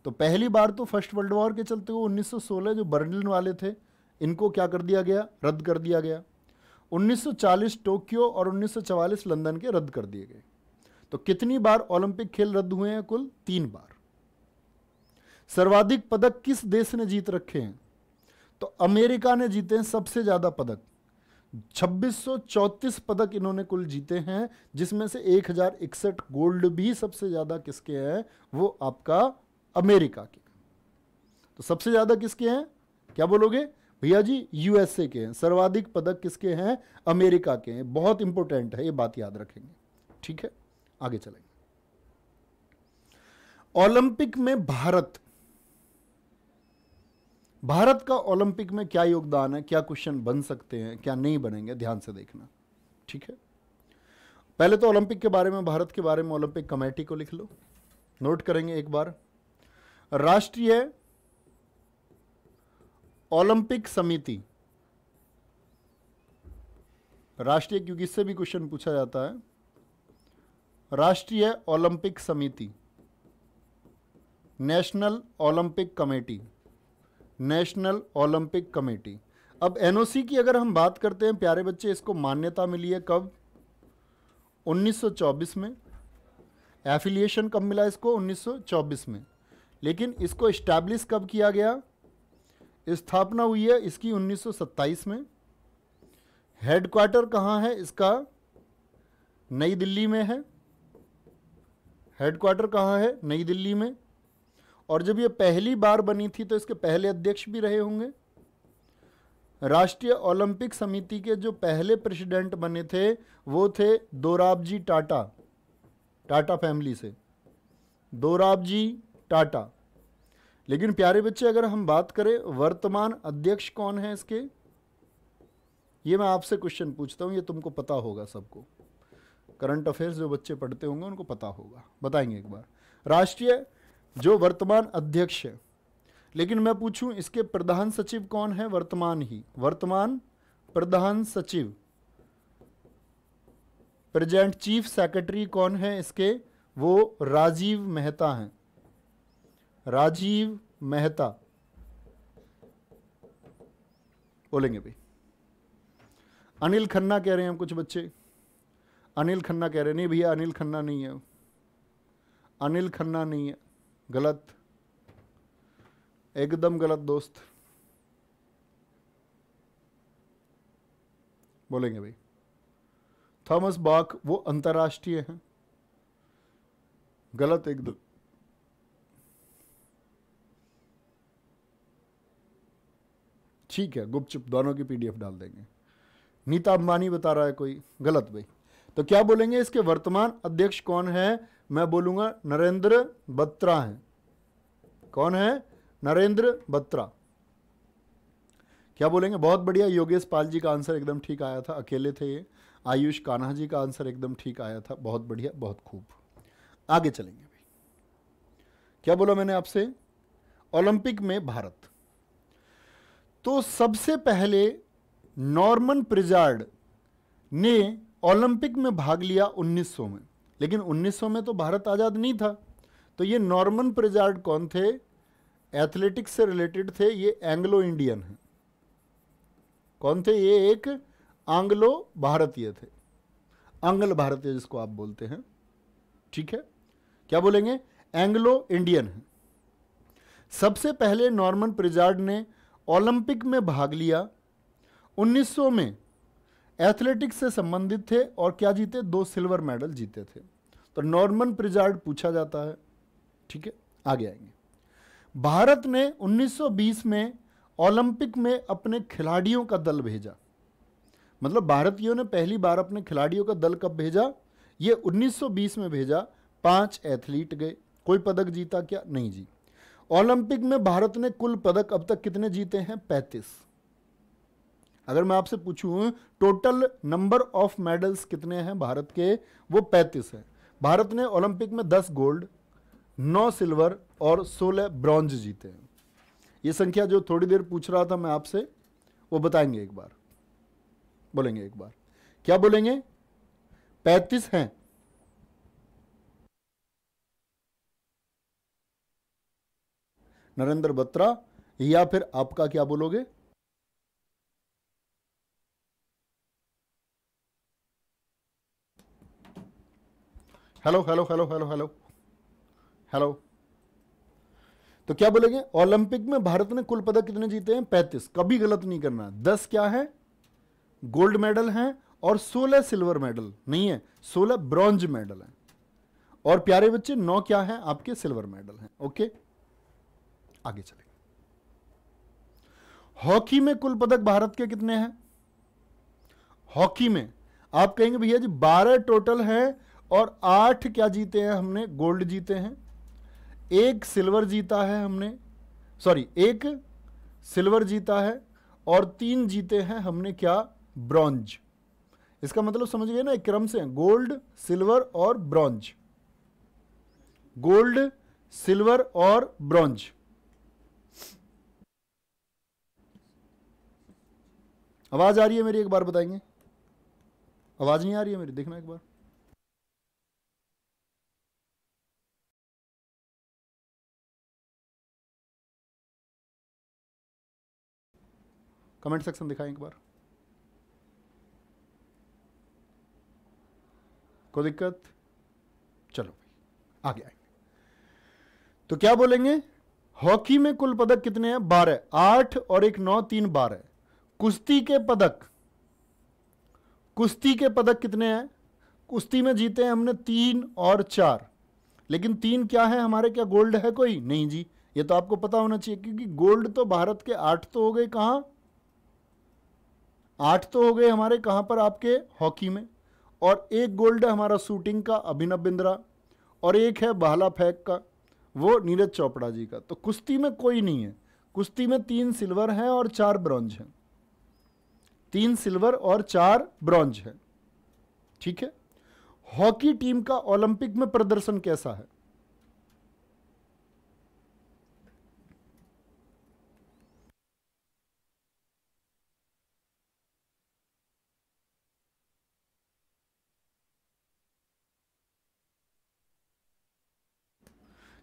तो पहली बार तो फर्स्ट वर्ल्ड वॉर के चलते हुए 1916 जो बर्लिन वाले थे इनको क्या कर दिया गया रद्द कर दिया गया 1940 टोक्यो और 1944 लंदन के रद्द कर दिए गए तो कितनी बार ओलंपिक खेल रद्द हुए हैं कुल तीन बार सर्वाधिक पदक किस देश ने जीत रखे हैं तो अमेरिका ने जीते हैं सबसे ज़्यादा पदक छब्बीस पदक इन्होंने कुल जीते हैं जिसमें से एक गोल्ड भी सबसे ज़्यादा किसके हैं वो आपका अमेरिका के तो सबसे ज़्यादा किसके हैं क्या बोलोगे भैया जी यूएसए के हैं सर्वाधिक पदक किसके हैं अमेरिका के हैं बहुत इंपॉर्टेंट है ये बात याद रखेंगे ठीक है आगे चलेंगे ओलंपिक में भारत भारत का ओलंपिक में क्या योगदान है क्या क्वेश्चन बन सकते हैं क्या नहीं बनेंगे ध्यान से देखना ठीक है पहले तो ओलंपिक के बारे में भारत के बारे में ओलंपिक कमेटी को लिख लो नोट करेंगे एक बार राष्ट्रीय ओलंपिक समिति राष्ट्रीय क्योंकि इससे भी क्वेश्चन पूछा जाता है राष्ट्रीय ओलंपिक समिति national Olympic committee national Olympic committee अब एनओसी की अगर हम बात करते हैं प्यारे बच्चे इसको मान्यता मिली है कब 1924 में एफिलिएशन कब मिला इसको 1924 में लेकिन इसको इस्टेब्लिश कब किया गया स्थापना हुई है इसकी 1927 में हेडक्वार्टर कहाँ है इसका नई दिल्ली में है हेडक्वार्टर कहाँ है नई दिल्ली में और जब ये पहली बार बनी थी तो इसके पहले अध्यक्ष भी रहे होंगे राष्ट्रीय ओलंपिक समिति के जो पहले प्रेसिडेंट बने थे वो थे दोराबजी टाटा टाटा फैमिली से दोराबजी टाटा लेकिन प्यारे बच्चे अगर हम बात करें वर्तमान अध्यक्ष कौन है इसके ये मैं आपसे क्वेश्चन पूछता हूँ ये तुमको पता होगा सबको करंट अफेयर्स जो बच्चे पढ़ते होंगे उनको पता होगा बताएंगे एक बार राष्ट्रीय जो वर्तमान अध्यक्ष है लेकिन मैं पूछूं इसके प्रधान सचिव कौन है वर्तमान ही वर्तमान प्रधान सचिव प्रेजेंट चीफ सेक्रेटरी कौन है इसके वो राजीव मेहता हैं राजीव मेहता बोलेंगे भाई अनिल खन्ना कह रहे हैं कुछ बच्चे अनिल खन्ना कह रहे नहीं भैया अनिल खन्ना नहीं है अनिल खन्ना नहीं है गलत एकदम गलत दोस्त बोलेंगे भाई थॉमस बाक वो अंतर्राष्ट्रीय हैं गलत एकदम ठीक है गुपचुप दोनों की पीडीएफ डाल देंगे नीता अंबानी बता रहा है कोई गलत भाई तो क्या बोलेंगे इसके वर्तमान अध्यक्ष कौन है मैं बोलूंगा नरेंद्र बत्रा है कौन है नरेंद्र बत्रा क्या बोलेंगे बहुत बढ़िया योगेश पाल जी का आंसर एकदम ठीक आया था अकेले थे ये आयुष कान्हा जी का आंसर एकदम ठीक आया था बहुत बढ़िया बहुत खूब आगे चलेंगे भाई क्या बोला मैंने आपसे ओलंपिक में भारत तो सबसे पहले नॉर्मन प्रिजार्ड ने ओलंपिक में भाग लिया 1900 में लेकिन 1900 में तो भारत आज़ाद नहीं था तो ये नॉर्मन प्रिजार्ड कौन थे एथलेटिक्स से रिलेटेड थे ये एंग्लो इंडियन हैं कौन थे ये एक आंग्लो भारतीय थे आंग्ल भारतीय जिसको आप बोलते हैं ठीक है क्या बोलेंगे एंग्लो इंडियन है सबसे पहले नॉर्मन प्रिजार्ड ने ओलंपिक में भाग लिया 1900 में एथलेटिक्स से संबंधित थे और क्या जीते दो सिल्वर मेडल जीते थे तो नॉर्मन प्रिजार्ड पूछा जाता है ठीक है आगे आएंगे भारत ने 1920 में ओलंपिक में अपने खिलाड़ियों का दल भेजा मतलब भारतीयों ने पहली बार अपने खिलाड़ियों का दल कब भेजा ये 1920 में भेजा पांच एथलीट गए कोई पदक जीता क्या नहीं जी ओलंपिक में भारत ने कुल पदक अब तक कितने जीते हैं पैतीस अगर मैं आपसे पूछूं टोटल नंबर ऑफ मेडल्स कितने हैं भारत के वो पैंतीस है भारत ने ओलंपिक में दस गोल्ड नौ सिल्वर और सोलह ब्रॉन्ज जीते हैं ये संख्या जो थोड़ी देर पूछ रहा था मैं आपसे वो बताएंगे एक बार बोलेंगे एक बार क्या बोलेंगे पैतीस हैं नरेंद्र बत्रा या फिर आपका क्या बोलोगे hello hello hello hello hello hello तो क्या बोलेंगे ओलंपिक में भारत ने कुल पदक कितने जीते हैं पैंतीस कभी गलत नहीं करना दस क्या है गोल्ड मेडल है और सोलह सिल्वर मेडल नहीं है सोलह ब्रॉन्ज मेडल है और प्यारे बच्चे नौ क्या है आपके सिल्वर मेडल हैं ओके आगे चले हॉकी में कुल पदक भारत के कितने हैं हॉकी में आप कहेंगे भैया जी बारह टोटल हैं और आठ क्या जीते हैं हमने गोल्ड जीते हैं एक सिल्वर जीता है हमने सॉरी एक सिल्वर जीता है और तीन जीते हैं हमने क्या ब्रॉन्ज इसका मतलब समझ गए ना क्रम से गोल्ड सिल्वर और ब्रॉन्ज गोल्ड सिल्वर और ब्रॉन्ज आवाज़ आ रही है मेरी एक बार बताएंगे आवाज़ नहीं आ रही है मेरी देखना एक बार कमेंट सेक्शन दिखाएं एक बार कोई दिक्कत चलो भाई आगे आएंगे तो क्या बोलेंगे हॉकी में कुल पदक कितने हैं बारह आठ और एक नौ तीन बारह कुश्ती के पदक कुश्ती के पदक कितने हैं कुश्ती में जीते हैं हमने तीन और चार लेकिन तीन क्या है हमारे क्या गोल्ड है कोई नहीं जी ये तो आपको पता होना चाहिए क्योंकि गोल्ड तो भारत के आठ तो हो गए कहां आठ तो हो गए हमारे कहां पर आपके हॉकी में और एक गोल्ड है हमारा शूटिंग का अभिनव बिंद्रा और एक है बहला फेंक का वो नीरज चोपड़ा जी का तो कुश्ती में कोई नहीं है कुश्ती में तीन सिल्वर हैं और चार ब्रॉन्ज हैं तीन सिल्वर और चार ब्रॉन्ज है ठीक है हॉकी टीम का ओलंपिक में प्रदर्शन कैसा है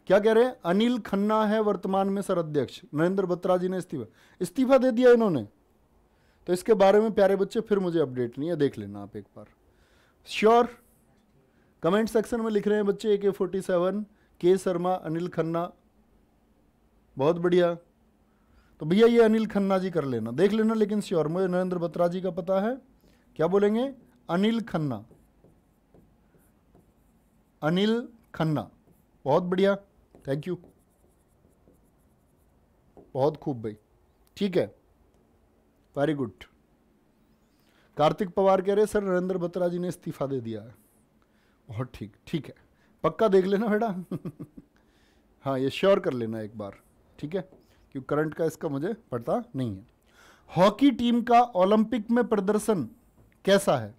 क्या कह रहे हैं अनिल खन्ना है वर्तमान में सर अध्यक्ष नरेंद्र बत्रा जी ने इस्तीफा इस्तीफा दे दिया इन्होंने तो इसके बारे में प्यारे बच्चे फिर मुझे अपडेट नहीं है देख लेना आप एक बार श्योर कमेंट सेक्शन में लिख रहे हैं बच्चे ए के फोर्टी सेवन के शर्मा अनिल खन्ना बहुत बढ़िया तो भैया ये अनिल खन्ना जी कर लेना देख लेना लेकिन श्योर मुझे नरेंद्र बत्रा जी का पता है क्या बोलेंगे अनिल खन्ना अनिल खन्ना बहुत बढ़िया थैंक यू बहुत खूब भाई ठीक है वेरी गुड कार्तिक पवार कह रहे सर नरेंद्र बत्रा जी ने इस्तीफा दे दिया है बहुत ठीक ठीक है पक्का देख लेना बेटा हाँ ये श्योर कर लेना एक बार ठीक है क्योंकि करंट का इसका मुझे पता नहीं है हॉकी टीम का ओलंपिक में प्रदर्शन कैसा है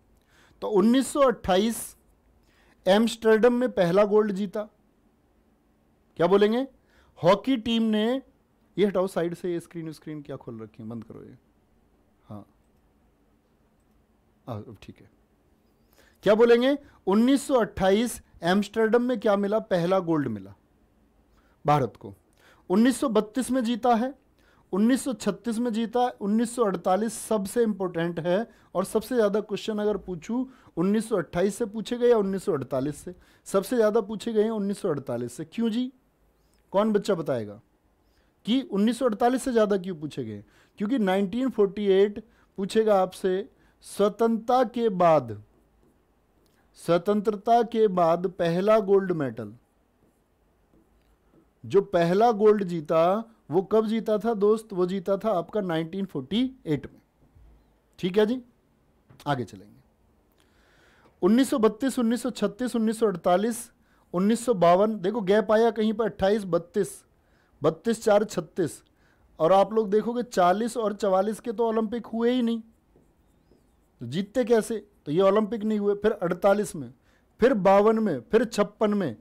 तो 1928 एम्स्टर्डम में पहला गोल्ड जीता क्या बोलेंगे हॉकी टीम ने ये हटाओ साइड से ये स्क्रीन स्क्रीन क्या खोल रखी है बंद करो ये अब ठीक है क्या बोलेंगे 1928 एम्स्टर्डम में क्या मिला पहला गोल्ड मिला भारत को 1932 में जीता है 1936 में जीता है 1948 सबसे इंपॉर्टेंट है और सबसे ज़्यादा क्वेश्चन अगर पूछूं 1928 से पूछे गए या 1948 से सबसे ज़्यादा पूछे गए 1948 से क्यों जी कौन बच्चा बताएगा कि 1948 से ज़्यादा क्यों पूछे गए क्योंकि 1948 पूछेगा आपसे स्वतंत्रता के बाद स्वतंत्रता के बाद पहला गोल्ड मेडल जो पहला गोल्ड जीता वो कब जीता था दोस्त वो जीता था आपका 1948 में ठीक है जी आगे चलेंगे 1932, 1936, 1948, 1952 देखो गैप आया कहीं पर 28, 32, 32 चार 36 और आप लोग देखोगे 40 और 44 के तो ओलंपिक हुए ही नहीं तो जीतते कैसे तो ये ओलंपिक नहीं हुए फिर अड़तालीस में फिर बावन में फिर छप्पन में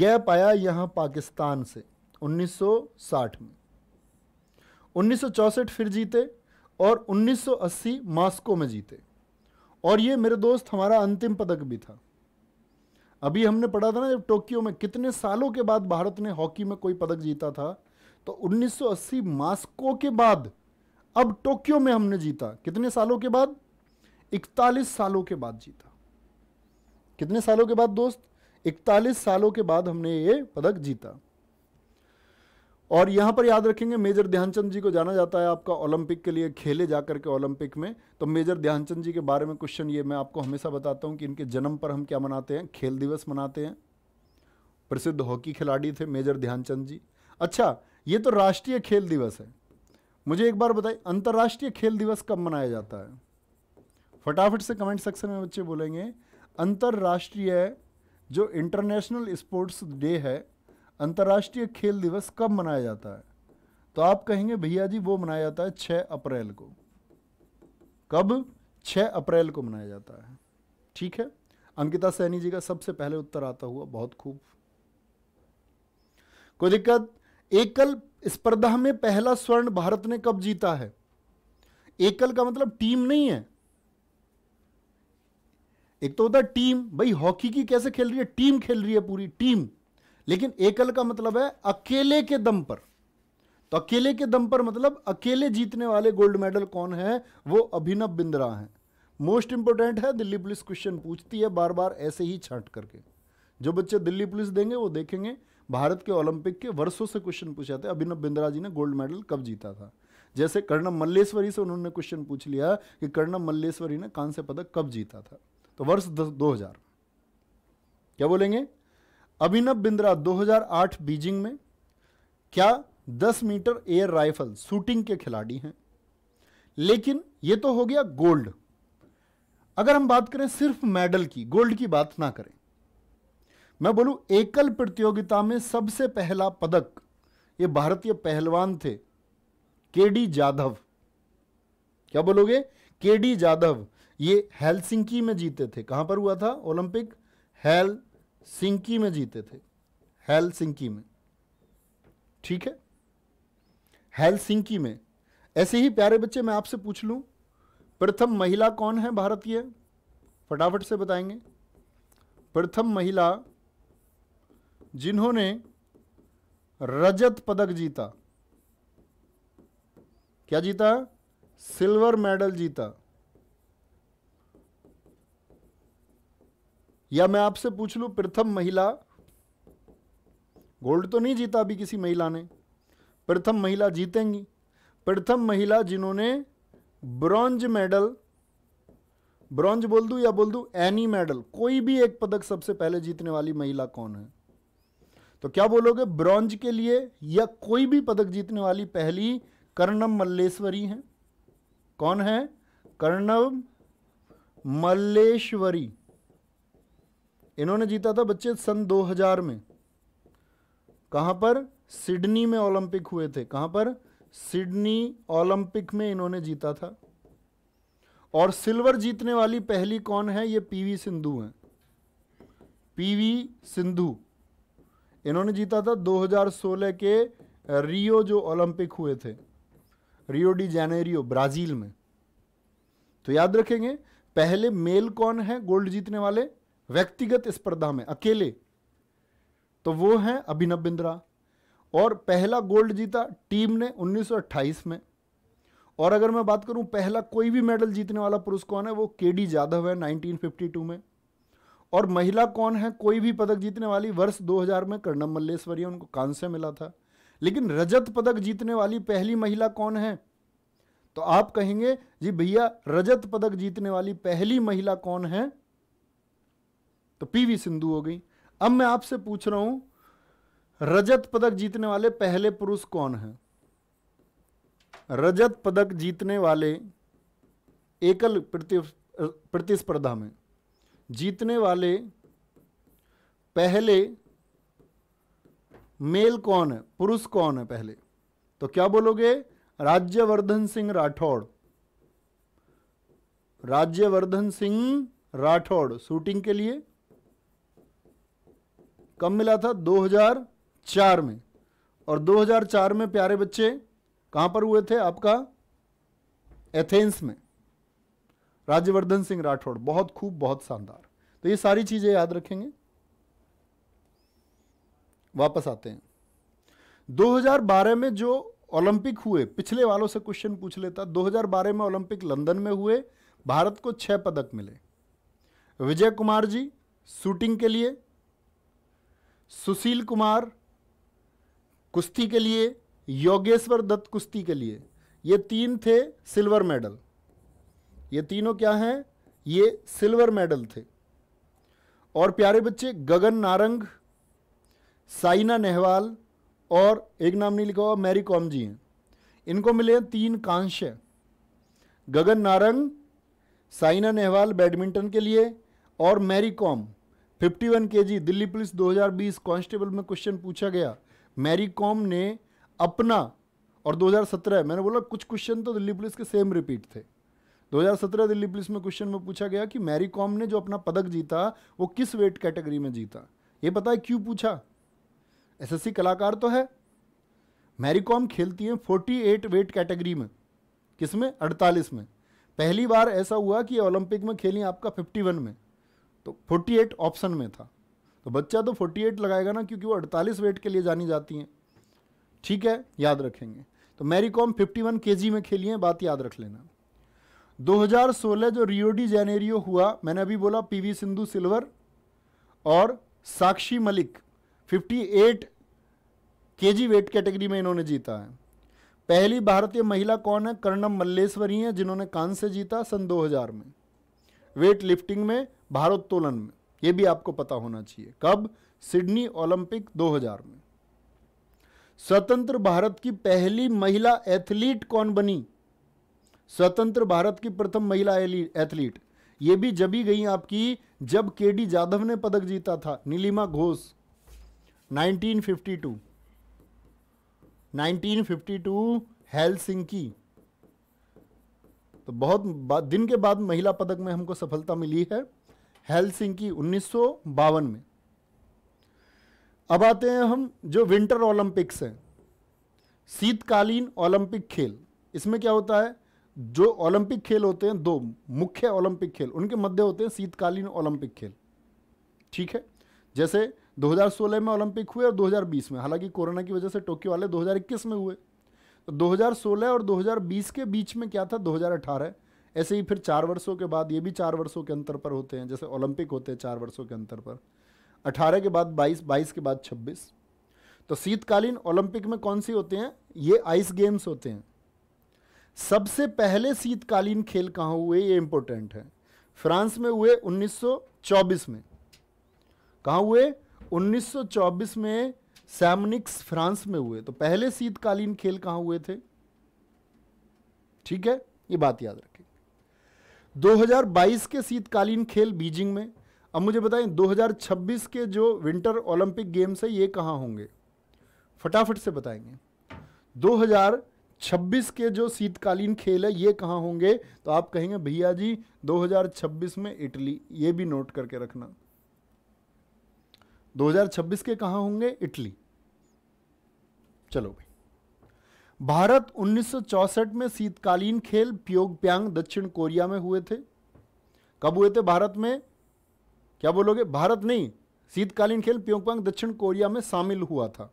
गैप आया यहाँ पाकिस्तान से 1960 में 1964 फिर जीते और 1980 मास्को में जीते और ये मेरे दोस्त हमारा अंतिम पदक भी था अभी हमने पढ़ा था ना जब टोक्यो में कितने सालों के बाद भारत ने हॉकी में कोई पदक जीता था तो 1980 मास्को के बाद अब टोक्यो में हमने जीता कितने सालों के बाद इकतालीस सालों के बाद जीता कितने सालों के बाद दोस्त इकतालीस सालों के बाद हमने ये पदक जीता और यहां पर याद रखेंगे मेजर ध्यानचंद जी को जाना जाता है आपका ओलंपिक के लिए खेले जाकर के ओलंपिक में तो मेजर ध्यानचंद जी के बारे में क्वेश्चन ये मैं आपको हमेशा बताता हूं कि इनके जन्म पर हम क्या मनाते हैं खेल दिवस मनाते हैं प्रसिद्ध हॉकी खिलाड़ी थे मेजर ध्यानचंद जी अच्छा ये तो राष्ट्रीय खेल दिवस है मुझे एक बार बताइए अंतर्राष्ट्रीय खेल दिवस कब मनाया जाता है फटाफट से कमेंट सेक्शन में बच्चे बोलेंगे अंतर्राष्ट्रीय जो इंटरनेशनल स्पोर्ट्स डे है अंतर्राष्ट्रीय खेल दिवस कब मनाया जाता है तो आप कहेंगे भैया जी वो मनाया जाता है 6 अप्रैल को कब 6 अप्रैल को मनाया जाता है ठीक है अंकिता सैनी जी का सबसे पहले उत्तर आता हुआ बहुत खूब कोई दिक्कत एकल स्पर्धा में पहला स्वर्ण भारत ने कब जीता है एकल का मतलब टीम नहीं है एक तो होता है टीम भाई हॉकी की कैसे खेल रही है टीम खेल रही है पूरी टीम लेकिन एकल का मतलब है अकेले के दम पर तो अकेले के दम पर मतलब अकेले जीतने वाले गोल्ड मेडल कौन है वो अभिनव बिंद्रा है मोस्ट इंपोर्टेंट है दिल्ली पुलिस क्वेश्चन पूछती है बार बार ऐसे ही छांट करके जो बच्चे दिल्ली पुलिस देंगे वो देखेंगे भारत के ओलंपिक के वर्षों से क्वेश्चन पूछा था अभिनव बिंद्रा जी ने गोल्ड मेडल कब जीता था जैसे कर्णम मल्लेश्वरी से उन्होंने क्वेश्चन पूछ लिया कि कर्णम मल्लेश्वरी ने कांस्य पदक कब जीता था तो वर्ष दो हजार क्या बोलेंगे अभिनव बिंद्रा 2008 बीजिंग में क्या 10 मीटर एयर राइफल शूटिंग के खिलाड़ी हैं लेकिन यह तो हो गया गोल्ड अगर हम बात करें सिर्फ मेडल की गोल्ड की बात ना करें मैं बोलूं एकल प्रतियोगिता में सबसे पहला पदक ये भारतीय पहलवान थे केडी जाधव क्या बोलोगे केडी जाधव ये हेलसिंकी में जीते थे कहाँ पर हुआ था ओलंपिक सिंकी में जीते थे हेल सिंकी में ठीक है हेल सिंकी में ऐसे ही प्यारे बच्चे मैं आपसे पूछ लूँ प्रथम महिला कौन है भारतीय फटाफट से बताएंगे प्रथम महिला जिन्होंने रजत पदक जीता क्या जीता सिल्वर मेडल जीता या मैं आपसे पूछ लू प्रथम महिला गोल्ड तो नहीं जीता अभी किसी महिला ने प्रथम महिला जीतेंगी प्रथम महिला जिन्होंने ब्रॉन्ज मेडल ब्रॉन्ज बोल दू या बोल दू एनी मेडल कोई भी एक पदक सबसे पहले जीतने वाली महिला कौन है तो क्या बोलोगे ब्रॉन्ज के लिए या कोई भी पदक जीतने वाली पहली कर्णव मल्लेश्वरी है कौन है कर्णव मल्लेश्वरी इन्होंने जीता था बच्चे सन 2000 में कहां पर सिडनी में ओलंपिक हुए थे कहां पर सिडनी ओलंपिक में इन्होंने जीता था और सिल्वर जीतने वाली पहली कौन है ये पीवी सिंधु हैं पीवी सिंधु इन्होंने जीता था 2016 के रियो जो ओलंपिक हुए थे रियो डी जेनेरियो ब्राज़ील में तो याद रखेंगे पहले मेल कौन है गोल्ड जीतने वाले व्यक्तिगत स्पर्धा में अकेले तो वो हैं अभिनव बिंद्रा और पहला गोल्ड जीता टीम ने 1928 में और अगर मैं बात करूं पहला कोई भी मेडल जीतने वाला पुरुष कौन है वो के डी जाधव है 1952 में और महिला कौन है कोई भी पदक जीतने वाली वर्ष 2000 में कर्णम मल्लेश्वरी उनको कांस्य मिला था लेकिन रजत पदक जीतने वाली पहली महिला कौन है तो आप कहेंगे जी भैया रजत पदक जीतने वाली पहली महिला कौन है तो पीवी सिंधु हो गई अब मैं आपसे पूछ रहा हूं रजत पदक जीतने वाले पहले पुरुष कौन है रजत पदक जीतने वाले एकल प्रतिस्पर्धा में जीतने वाले पहले मेल कौन है पुरुष कौन है पहले तो क्या बोलोगे राज्यवर्धन सिंह राठौड़ राज्यवर्धन सिंह राठौड़ शूटिंग के लिए कब मिला था 2004 में और 2004 में प्यारे बच्चे कहां पर हुए थे आपका एथेंस में राज्यवर्धन सिंह राठौड़ बहुत खूब बहुत शानदार तो ये सारी चीज़ें याद रखेंगे वापस आते हैं 2012 में जो ओलंपिक हुए पिछले वालों से क्वेश्चन पूछ लेता 2012 में ओलंपिक लंदन में हुए भारत को छह पदक मिले विजय कुमार जी शूटिंग के लिए सुशील कुमार कुश्ती के लिए योगेश्वर दत्त कुश्ती के लिए ये तीन थे सिल्वर मेडल ये तीनों क्या हैं ये सिल्वर मेडल थे और प्यारे बच्चे गगन नारंग साइना नेहवाल और एक नाम नहीं लिखा हुआ मैरी कॉम जी हैं इनको मिले हैं तीन कांस्य गगन नारंग साइना नेहवाल बैडमिंटन के लिए और Mary Kom fifty one K G Delhi police 2020 constable में क्वेश्चन पूछा गया मैरी कॉम ने अपना और 2017 मैंने बोला कुछ क्वेश्चन तो दिल्ली पुलिस के सेम रिपीट थे 2017 दिल्ली पुलिस में क्वेश्चन में पूछा गया कि मैरी कॉम ने जो अपना पदक जीता वो किस वेट कैटेगरी में जीता ये पता है क्यों पूछा एसएससी कलाकार तो है मैरी कॉम खेलती फोर्टी 48 वेट कैटेगरी में किस में 48 में पहली बार ऐसा हुआ कि ओलंपिक में खेली आपका 51 में तो 48 ऑप्शन में था तो बच्चा तो 48 लगाएगा ना क्योंकि वो 48 वेट के लिए जानी जाती हैं ठीक है याद रखेंगे तो मैरी कॉम फिफ्टी वन में खेली हैं बात याद रख लेना 2016 जो रियोडी जेनेरियो हुआ मैंने अभी बोला पीवी सिंधु सिल्वर और Sakshi Malik 58 KG weight category में इन्होंने जीता है पहली भारतीय महिला कौन है कर्णम मल्लेश्वरी हैं जिन्होंने कांस्य जीता सन 2000 में वेट लिफ्टिंग में भारोत्तोलन में यह भी आपको पता होना चाहिए कब सिडनी ओलंपिक 2000 में स्वतंत्र भारत की पहली महिला एथलीट कौन बनी स्वतंत्र भारत की प्रथम महिला एथलीट ये भी जबी गई आपकी जब के डी जाधव ने पदक जीता था नीलिमा घोष 1952 1952 हेलसिंकी तो बहुत दिन के बाद महिला पदक में हमको सफलता मिली है हेलसिंकी उन्नीस में अब आते हैं हम जो विंटर ओलंपिक्स हैं शीतकालीन ओलंपिक खेल इसमें क्या होता है जो ओलंपिक खेल होते हैं दो मुख्य ओलंपिक खेल उनके मध्य होते हैं शीतकालीन ओलंपिक खेल ठीक है जैसे 2016 में ओलंपिक हुए और 2020 में हालांकि कोरोना की वजह से टोक्यो वाले 2021 में हुए तो 2016 और 2020 के बीच में क्या था 2018 ऐसे ही फिर चार वर्षों के बाद ये भी चार वर्षों के अंतर पर होते हैं जैसे ओलंपिक होते हैं चार वर्षों के अंतर पर अठारह के बाद बाईस बाईस के बाद छब्बीस तो शीतकालीन ओलंपिक में कौन सी होते हैं ये आइस गेम्स होते हैं सबसे पहले शीतकालीन खेल कहाँ हुए ये इंपॉर्टेंट है फ्रांस में हुए 1924 में कहाँ हुए 1924 में सैमनिक्स फ्रांस में हुए तो पहले शीतकालीन खेल कहाँ हुए थे ठीक है ये बात याद रखें 2022 के शीतकालीन खेल बीजिंग में अब मुझे बताएं 2026 के जो विंटर ओलंपिक गेम्स है ये कहाँ होंगे फटाफट से बताएंगे 2026 के जो शीतकालीन खेल है ये कहाँ होंगे तो आप कहेंगे भैया जी 2026 में इटली ये भी नोट करके रखना 2026 के कहाँ होंगे इटली चलो भाई भारत 1964 में शीतकालीन खेल प्योग प्यांग दक्षिण कोरिया में हुए थे कब हुए थे भारत में क्या बोलोगे भारत नहीं शीतकालीन खेल प्योग दक्षिण कोरिया में शामिल हुआ था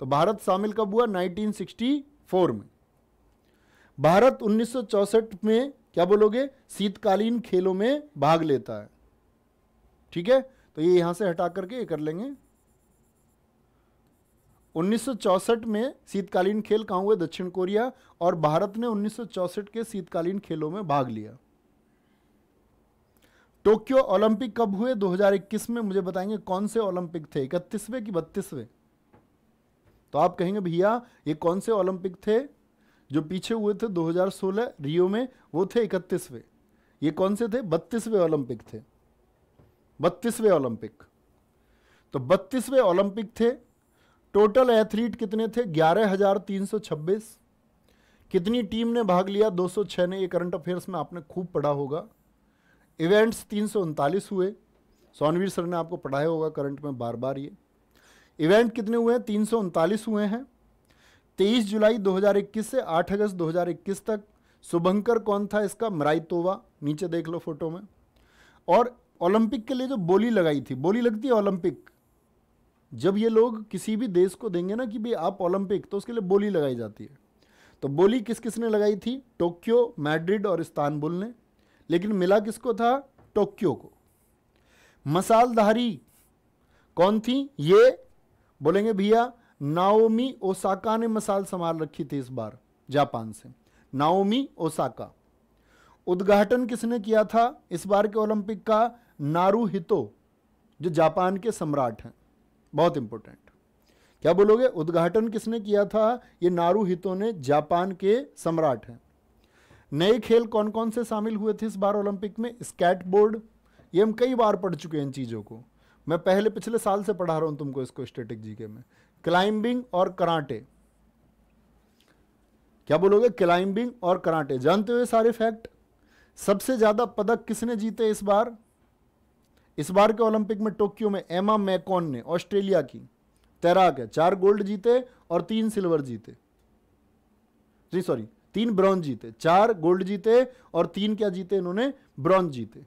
तो भारत शामिल कब हुआ 1964 में भारत 1964 में क्या बोलोगे शीतकालीन खेलों में भाग लेता है ठीक है तो ये यहां से हटा करके ये कर लेंगे उन्नीस में शीतकालीन खेल कहाँ हुए दक्षिण कोरिया और भारत ने उन्नीस के शीतकालीन खेलों में भाग लिया टोक्यो ओलंपिक कब हुए 2021 में मुझे बताएंगे कौन से ओलंपिक थे इकतीसवें कि बत्तीसवें तो आप कहेंगे भैया ये कौन से ओलंपिक थे जो पीछे हुए थे 2016 रियो में वो थे इकतीसवें ये कौन से थे बत्तीसवें ओलंपिक थे बत्तीसवें ओलंपिक तो बत्तीसवें ओलंपिक थे टोटल एथलीट कितने थे ग्यारह हजार तीन सौ छब्बीस कितनी टीम ने भाग लिया 206 ने ये करंट अफेयर्स में आपने खूब पढ़ा होगा इवेंट्स तीन हुए सोनवीर सर ने आपको पढ़ाया होगा करंट में बार बार ये इवेंट कितने हुए हैं तीन हुए हैं 23 जुलाई 2021 से 8 अगस्त 2021 तक शुभंकर कौन था इसका मराई नीचे देख लो फोटो में और ओलंपिक के लिए जो बोली लगाई थी बोली लगती है ओलंपिक जब ये लोग किसी भी देश को देंगे ना कि भाई आप ओलंपिक तो उसके लिए बोली लगाई जाती है तो बोली किस किस ने लगाई थी टोक्यो मैड्रिड और इस्तानबुल ने लेकिन मिला किसको था टोक्यो को मसालधारी कौन थी ये बोलेंगे भैया नाओमी ओसाका ने मसाल संभाल रखी थी इस बार जापान से नाओमी ओसाका उद्घाटन किसने किया था इस बार के ओलंपिक का नारू हितो जो जापान के सम्राट हैं बहुत इंपॉर्टेंट क्या बोलोगे उद्घाटन किसने किया था ये हितो ने जापान के सम्राट हैं नए खेल कौन कौन से शामिल हुए थे इस बार ओलंपिक में स्कैट बोर्ड ये हम कई बार पढ़ चुके हैं इन चीज़ों को मैं पहले पिछले साल से पढ़ा रहा हूं तुमको इसको स्टेटिक जीके में क्लाइंबिंग और कराटे क्या बोलोगे क्लाइंबिंग और कराटे जानते हुए सारे फैक्ट सबसे ज़्यादा पदक किसने जीते इस बार इस बार के ओलंपिक में टोक्यो में एमा मैकॉन ने ऑस्ट्रेलिया की तैराक है चार गोल्ड जीते और तीन सिल्वर जीते जी सॉरी तीन ब्रॉन्ज जीते चार गोल्ड जीते और तीन क्या जीते इन्होंने ब्रॉन्ज जीते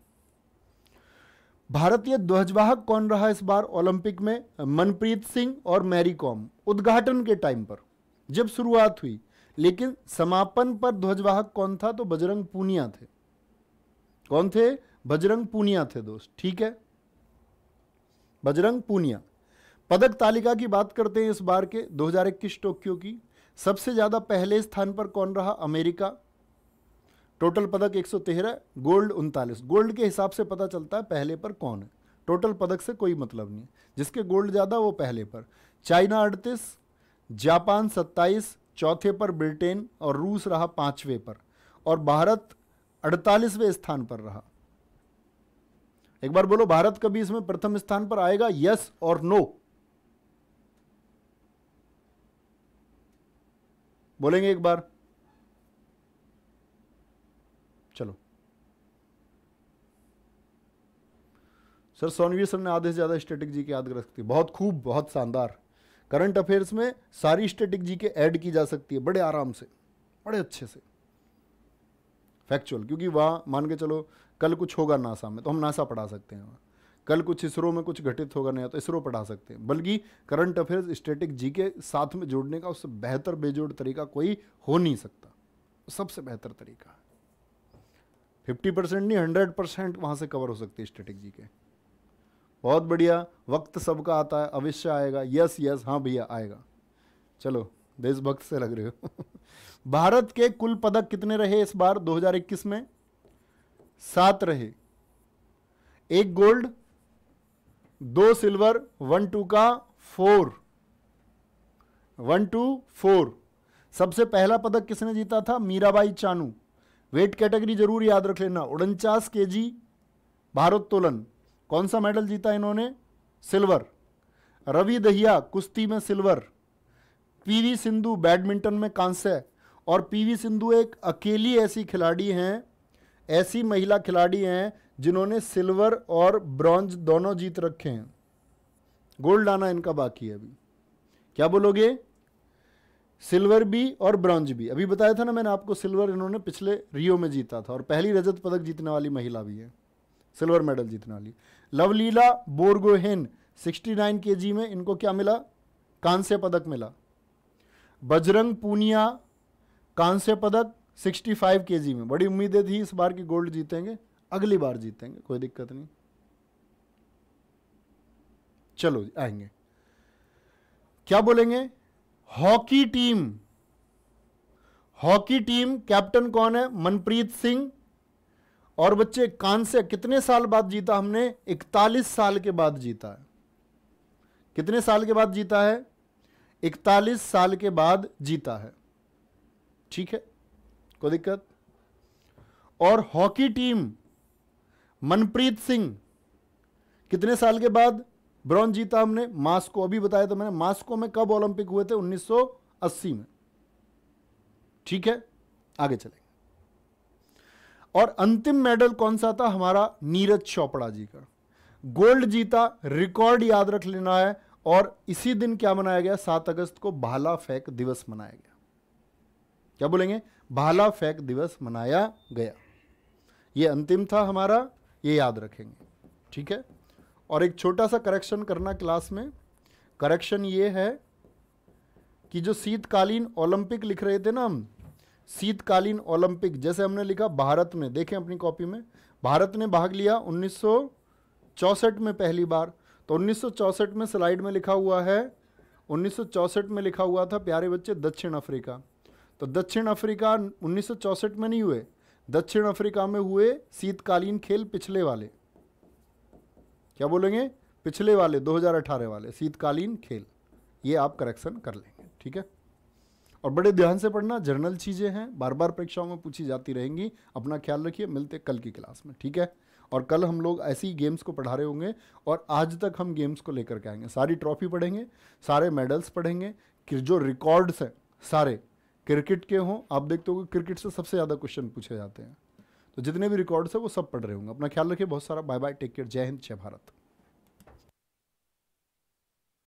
भारतीय ध्वजवाहक कौन रहा इस बार ओलंपिक में मनप्रीत सिंह और मैरी कॉम उद्घाटन के टाइम पर जब शुरुआत हुई लेकिन समापन पर ध्वजवाहक कौन था तो बजरंग पूनिया थे कौन थे बजरंग पूनिया थे दोस्त ठीक है बजरंग पूनिया पदक तालिका की बात करते हैं इस बार के 2021 टोक्यो की सबसे ज़्यादा पहले स्थान पर कौन रहा अमेरिका टोटल पदक 113 गोल्ड उनतालीस गोल्ड के हिसाब से पता चलता है पहले पर कौन है टोटल पदक से कोई मतलब नहीं जिसके गोल्ड ज़्यादा वो पहले पर चाइना अड़तीस जापान सत्ताईस चौथे पर ब्रिटेन और रूस रहा पाँचवें पर और भारत अड़तालीसवें स्थान पर रहा एक बार बोलो भारत कभी इसमें प्रथम स्थान पर आएगा यस और नो बोलेंगे एक बार चलो सर सोनवी सर ने आधे से ज़्यादा स्टेटिक जी की याद कर सकती है बहुत खूब बहुत शानदार करंट अफेयर्स में सारी स्टेटिक जी के ऐड की जा सकती है बड़े आराम से बड़े अच्छे से फैक्चुअल क्योंकि वहां मान के चलो कल कुछ होगा नासा में तो हम नासा पढ़ा सकते हैं कल कुछ इसरो में कुछ घटित होगा नहीं तो इसरो पढ़ा सकते हैं बल्कि करंट अफेयर्स स्टेटिक जी के साथ में जोड़ने का उससे बेहतर बेजोड़ तरीका कोई हो नहीं सकता सबसे बेहतर तरीका है फिफ्टी परसेंट नहीं हंड्रेड परसेंट वहाँ से कवर हो सकती है स्टेटिक जी के बहुत बढ़िया वक्त सबका आता है अवश्य आएगा यस यस हाँ भैया आएगा चलो देशभक्त से लग रहे हो भारत के कुल पदक कितने रहे इस बार 2021 में सात रहे एक गोल्ड दो सिल्वर वन टू का फोर वन टू फोर सबसे पहला पदक किसने जीता था मीराबाई चानू वेट कैटेगरी जरूर याद रख लेना उनचास के जी भारोत्तोलन कौन सा मेडल जीता इन्होंने सिल्वर रवि दहिया कुश्ती में सिल्वर पीवी सिंधु बैडमिंटन में कांस्य और पीवी सिंधु एक अकेली ऐसी खिलाड़ी हैं ऐसी महिला खिलाड़ी हैं जिन्होंने सिल्वर और ब्रॉन्ज दोनों जीत रखे हैं गोल्ड आना इनका बाकी है अभी क्या बोलोगे सिल्वर भी और ब्रॉन्ज भी अभी बताया था ना मैंने आपको सिल्वर इन्होंने पिछले रियो में जीता था और पहली रजत पदक जीतने वाली महिला भी है सिल्वर मेडल जीतने वाली लवलीला बोरगोहेन 69 जी में इनको क्या मिला कांस्य पदक मिला बजरंग पूनिया कांस्य पदक सिक्सटी फाइव के जी में बड़ी उम्मीदें थी इस बार की गोल्ड जीतेंगे अगली बार जीतेंगे कोई दिक्कत नहीं चलो आएंगे क्या बोलेंगे hockey team hockey team captain कौन है मनप्रीत सिंह और बच्चे से कितने साल बाद जीता हमने 41 साल के बाद जीता है कितने साल के बाद जीता है 41 साल के बाद जीता है ठीक है कोई दिक्कत और हॉकी टीम मनप्रीत सिंह कितने साल के बाद ब्रॉन्ज जीता हमने मास्को अभी बताया था मैंने मास्को में कब ओलंपिक हुए थे 1980 में ठीक है आगे चलेंगे और अंतिम मेडल कौन सा था हमारा नीरज चोपड़ा जी का गोल्ड जीता रिकॉर्ड याद रख लेना है और इसी दिन क्या मनाया गया सात अगस्त को भाला फेंक दिवस मनाया गया क्या बोलेंगे भाला फेंक दिवस मनाया गया ये अंतिम था हमारा ये याद रखेंगे ठीक है और एक छोटा सा करेक्शन करना क्लास में करेक्शन ये है कि जो शीतकालीन ओलंपिक लिख रहे थे ना हम शीतकालीन ओलंपिक जैसे हमने लिखा भारत में देखें अपनी कॉपी में भारत ने भाग लिया उन्नीस में पहली बार तो उन्नीस में स्लाइड में लिखा हुआ है उन्नीस में लिखा हुआ था प्यारे बच्चे दक्षिण अफ्रीका तो दक्षिण अफ्रीका 1964 में नहीं हुए दक्षिण अफ्रीका में हुए शीतकालीन खेल पिछले वाले क्या बोलेंगे पिछले वाले 2018 वाले शीतकालीन खेल ये आप करेक्शन कर लेंगे ठीक है और बड़े ध्यान से पढ़ना जर्नल चीज़ें हैं बार बार परीक्षाओं में पूछी जाती रहेंगी अपना ख्याल रखिए मिलते कल की क्लास में ठीक है और कल हम लोग ऐसी गेम्स को पढ़ा रहे होंगे और आज तक हम गेम्स को लेकर के आएंगे सारी ट्रॉफी पढ़ेंगे सारे मेडल्स पढ़ेंगे कि जो रिकॉर्ड्स हैं सारे क्रिकेट के हों आप देखते हो क्रिकेट से सबसे ज़्यादा क्वेश्चन पूछे जाते हैं तो जितने भी रिकॉर्ड्स हैं वो सब पढ़ रहे होंगे अपना ख्याल रखिए बहुत सारा बाय बाय टेक केयर जय हिंद जय भारत